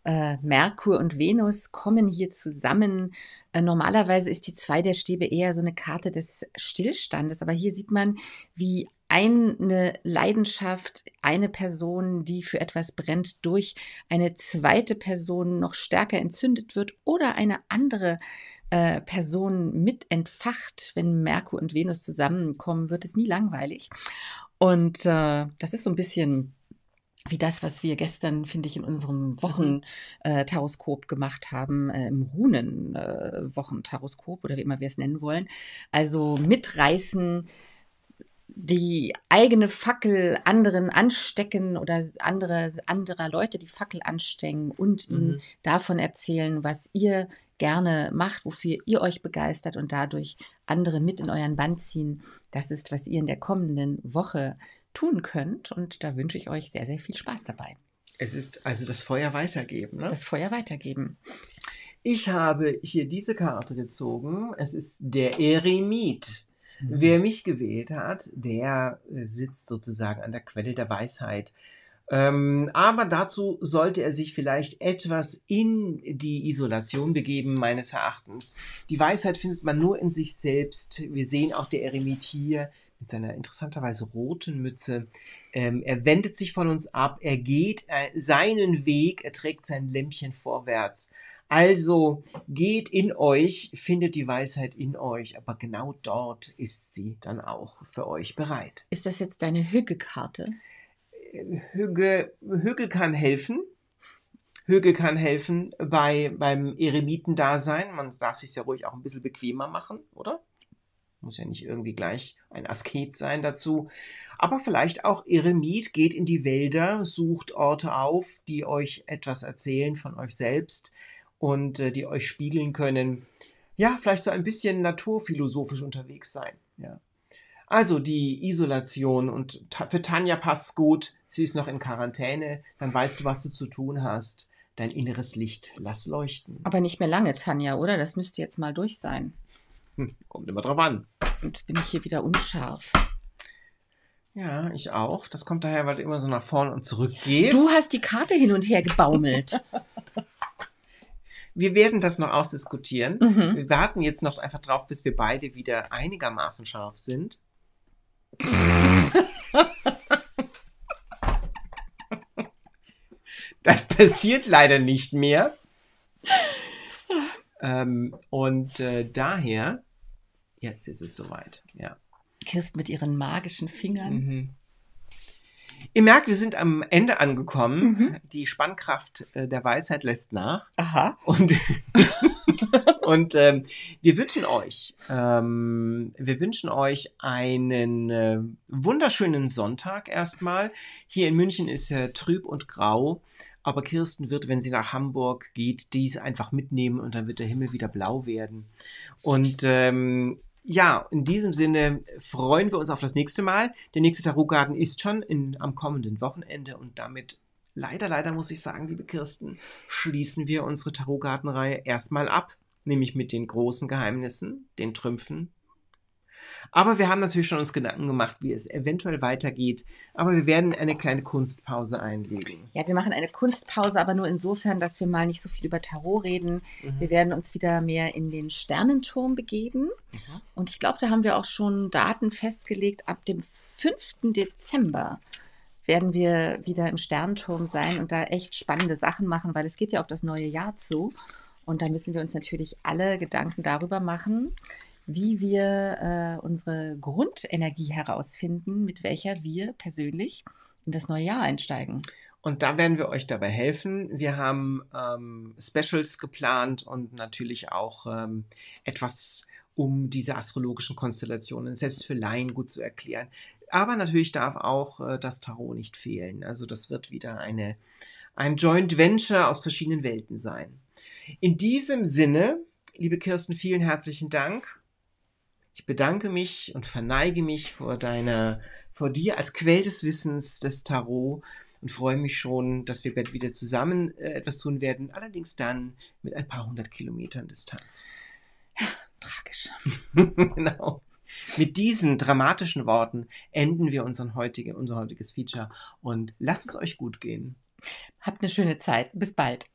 Äh, Merkur und Venus kommen hier zusammen. Äh, normalerweise ist die Zwei der Stäbe eher so eine Karte des Stillstandes, aber hier sieht man, wie eine Leidenschaft, eine Person, die für etwas brennt, durch eine zweite Person noch stärker entzündet wird oder eine andere äh, Person mit entfacht. Wenn Merkur und Venus zusammenkommen, wird es nie langweilig. Und äh, das ist so ein bisschen wie das, was wir gestern, finde ich, in unserem mhm. Wochentaroskop äh, gemacht haben, äh, im Runenwochentaroskop äh, oder wie immer wir es nennen wollen. Also mitreißen, die eigene Fackel anderen anstecken oder andere anderer Leute die Fackel anstecken und ihnen mhm. davon erzählen, was ihr gerne macht, wofür ihr euch begeistert und dadurch andere mit in euren Band ziehen. Das ist, was ihr in der kommenden Woche tun könnt und da wünsche ich euch sehr sehr viel Spaß dabei. Es ist also das Feuer weitergeben, ne? Das Feuer weitergeben. Ich habe hier diese Karte gezogen. Es ist der Eremit. Mhm. Wer mich gewählt hat, der äh, sitzt sozusagen an der Quelle der Weisheit. Ähm, aber dazu sollte er sich vielleicht etwas in die Isolation begeben, meines Erachtens. Die Weisheit findet man nur in sich selbst. Wir sehen auch der Eremit hier mit seiner interessanterweise roten Mütze. Ähm, er wendet sich von uns ab, er geht äh, seinen Weg, er trägt sein Lämpchen vorwärts. Also geht in euch, findet die Weisheit in euch, aber genau dort ist sie dann auch für euch bereit. Ist das jetzt deine Hüge-Karte? Hüge, Hüge kann helfen. Hüge kann helfen bei, beim Eremitendasein. Man darf sich ja ruhig auch ein bisschen bequemer machen, oder? Muss ja nicht irgendwie gleich ein Asket sein dazu. Aber vielleicht auch Eremit, geht in die Wälder, sucht Orte auf, die euch etwas erzählen von euch selbst und äh, die euch spiegeln können. Ja, vielleicht so ein bisschen naturphilosophisch unterwegs sein. Ja. Also die Isolation und für Tanja passt gut. Sie ist noch in Quarantäne, dann weißt du, was du zu tun hast. Dein inneres Licht lass leuchten. Aber nicht mehr lange, Tanja, oder? Das müsste jetzt mal durch sein. Hm, kommt immer drauf an. Und bin ich hier wieder unscharf. Ja, ich auch. Das kommt daher, weil du immer so nach vorn und zurück gehst. Du hast die Karte hin und her gebaumelt. wir werden das noch ausdiskutieren. Mhm. Wir warten jetzt noch einfach drauf, bis wir beide wieder einigermaßen scharf sind. das passiert leider nicht mehr. ähm, und äh, daher, jetzt ist es soweit, ja. Kirst mit ihren magischen Fingern. Mhm. Ihr merkt, wir sind am Ende angekommen. Mhm. Die Spannkraft äh, der Weisheit lässt nach. Aha. Und, und ähm, wir wünschen euch, ähm, wir wünschen euch einen äh, wunderschönen Sonntag erstmal. Hier in München ist äh, trüb und grau. Aber Kirsten wird, wenn sie nach Hamburg geht, dies einfach mitnehmen und dann wird der Himmel wieder blau werden. Und ähm, ja, in diesem Sinne freuen wir uns auf das nächste Mal. Der nächste Tarotgarten ist schon in, am kommenden Wochenende und damit leider, leider muss ich sagen, liebe Kirsten, schließen wir unsere Tarotgartenreihe erstmal ab, nämlich mit den großen Geheimnissen, den Trümpfen aber wir haben natürlich schon uns Gedanken gemacht, wie es eventuell weitergeht. Aber wir werden eine kleine Kunstpause einlegen. Ja, wir machen eine Kunstpause, aber nur insofern, dass wir mal nicht so viel über Tarot reden. Mhm. Wir werden uns wieder mehr in den Sternenturm begeben. Mhm. Und ich glaube, da haben wir auch schon Daten festgelegt. Ab dem 5. Dezember werden wir wieder im Sternenturm sein und da echt spannende Sachen machen, weil es geht ja auf das neue Jahr zu. Und da müssen wir uns natürlich alle Gedanken darüber machen, wie wir äh, unsere Grundenergie herausfinden, mit welcher wir persönlich in das neue Jahr einsteigen. Und da werden wir euch dabei helfen. Wir haben ähm, Specials geplant und natürlich auch ähm, etwas, um diese astrologischen Konstellationen selbst für Laien gut zu erklären. Aber natürlich darf auch äh, das Tarot nicht fehlen. Also das wird wieder eine, ein Joint Venture aus verschiedenen Welten sein. In diesem Sinne, liebe Kirsten, vielen herzlichen Dank. Ich bedanke mich und verneige mich vor deiner, vor dir als Quell des Wissens des Tarot und freue mich schon, dass wir bald wieder zusammen äh, etwas tun werden, allerdings dann mit ein paar hundert Kilometern Distanz. Ja, tragisch. genau. Mit diesen dramatischen Worten enden wir unseren heutigen, unser heutiges Feature und lasst es euch gut gehen. Habt eine schöne Zeit. Bis bald.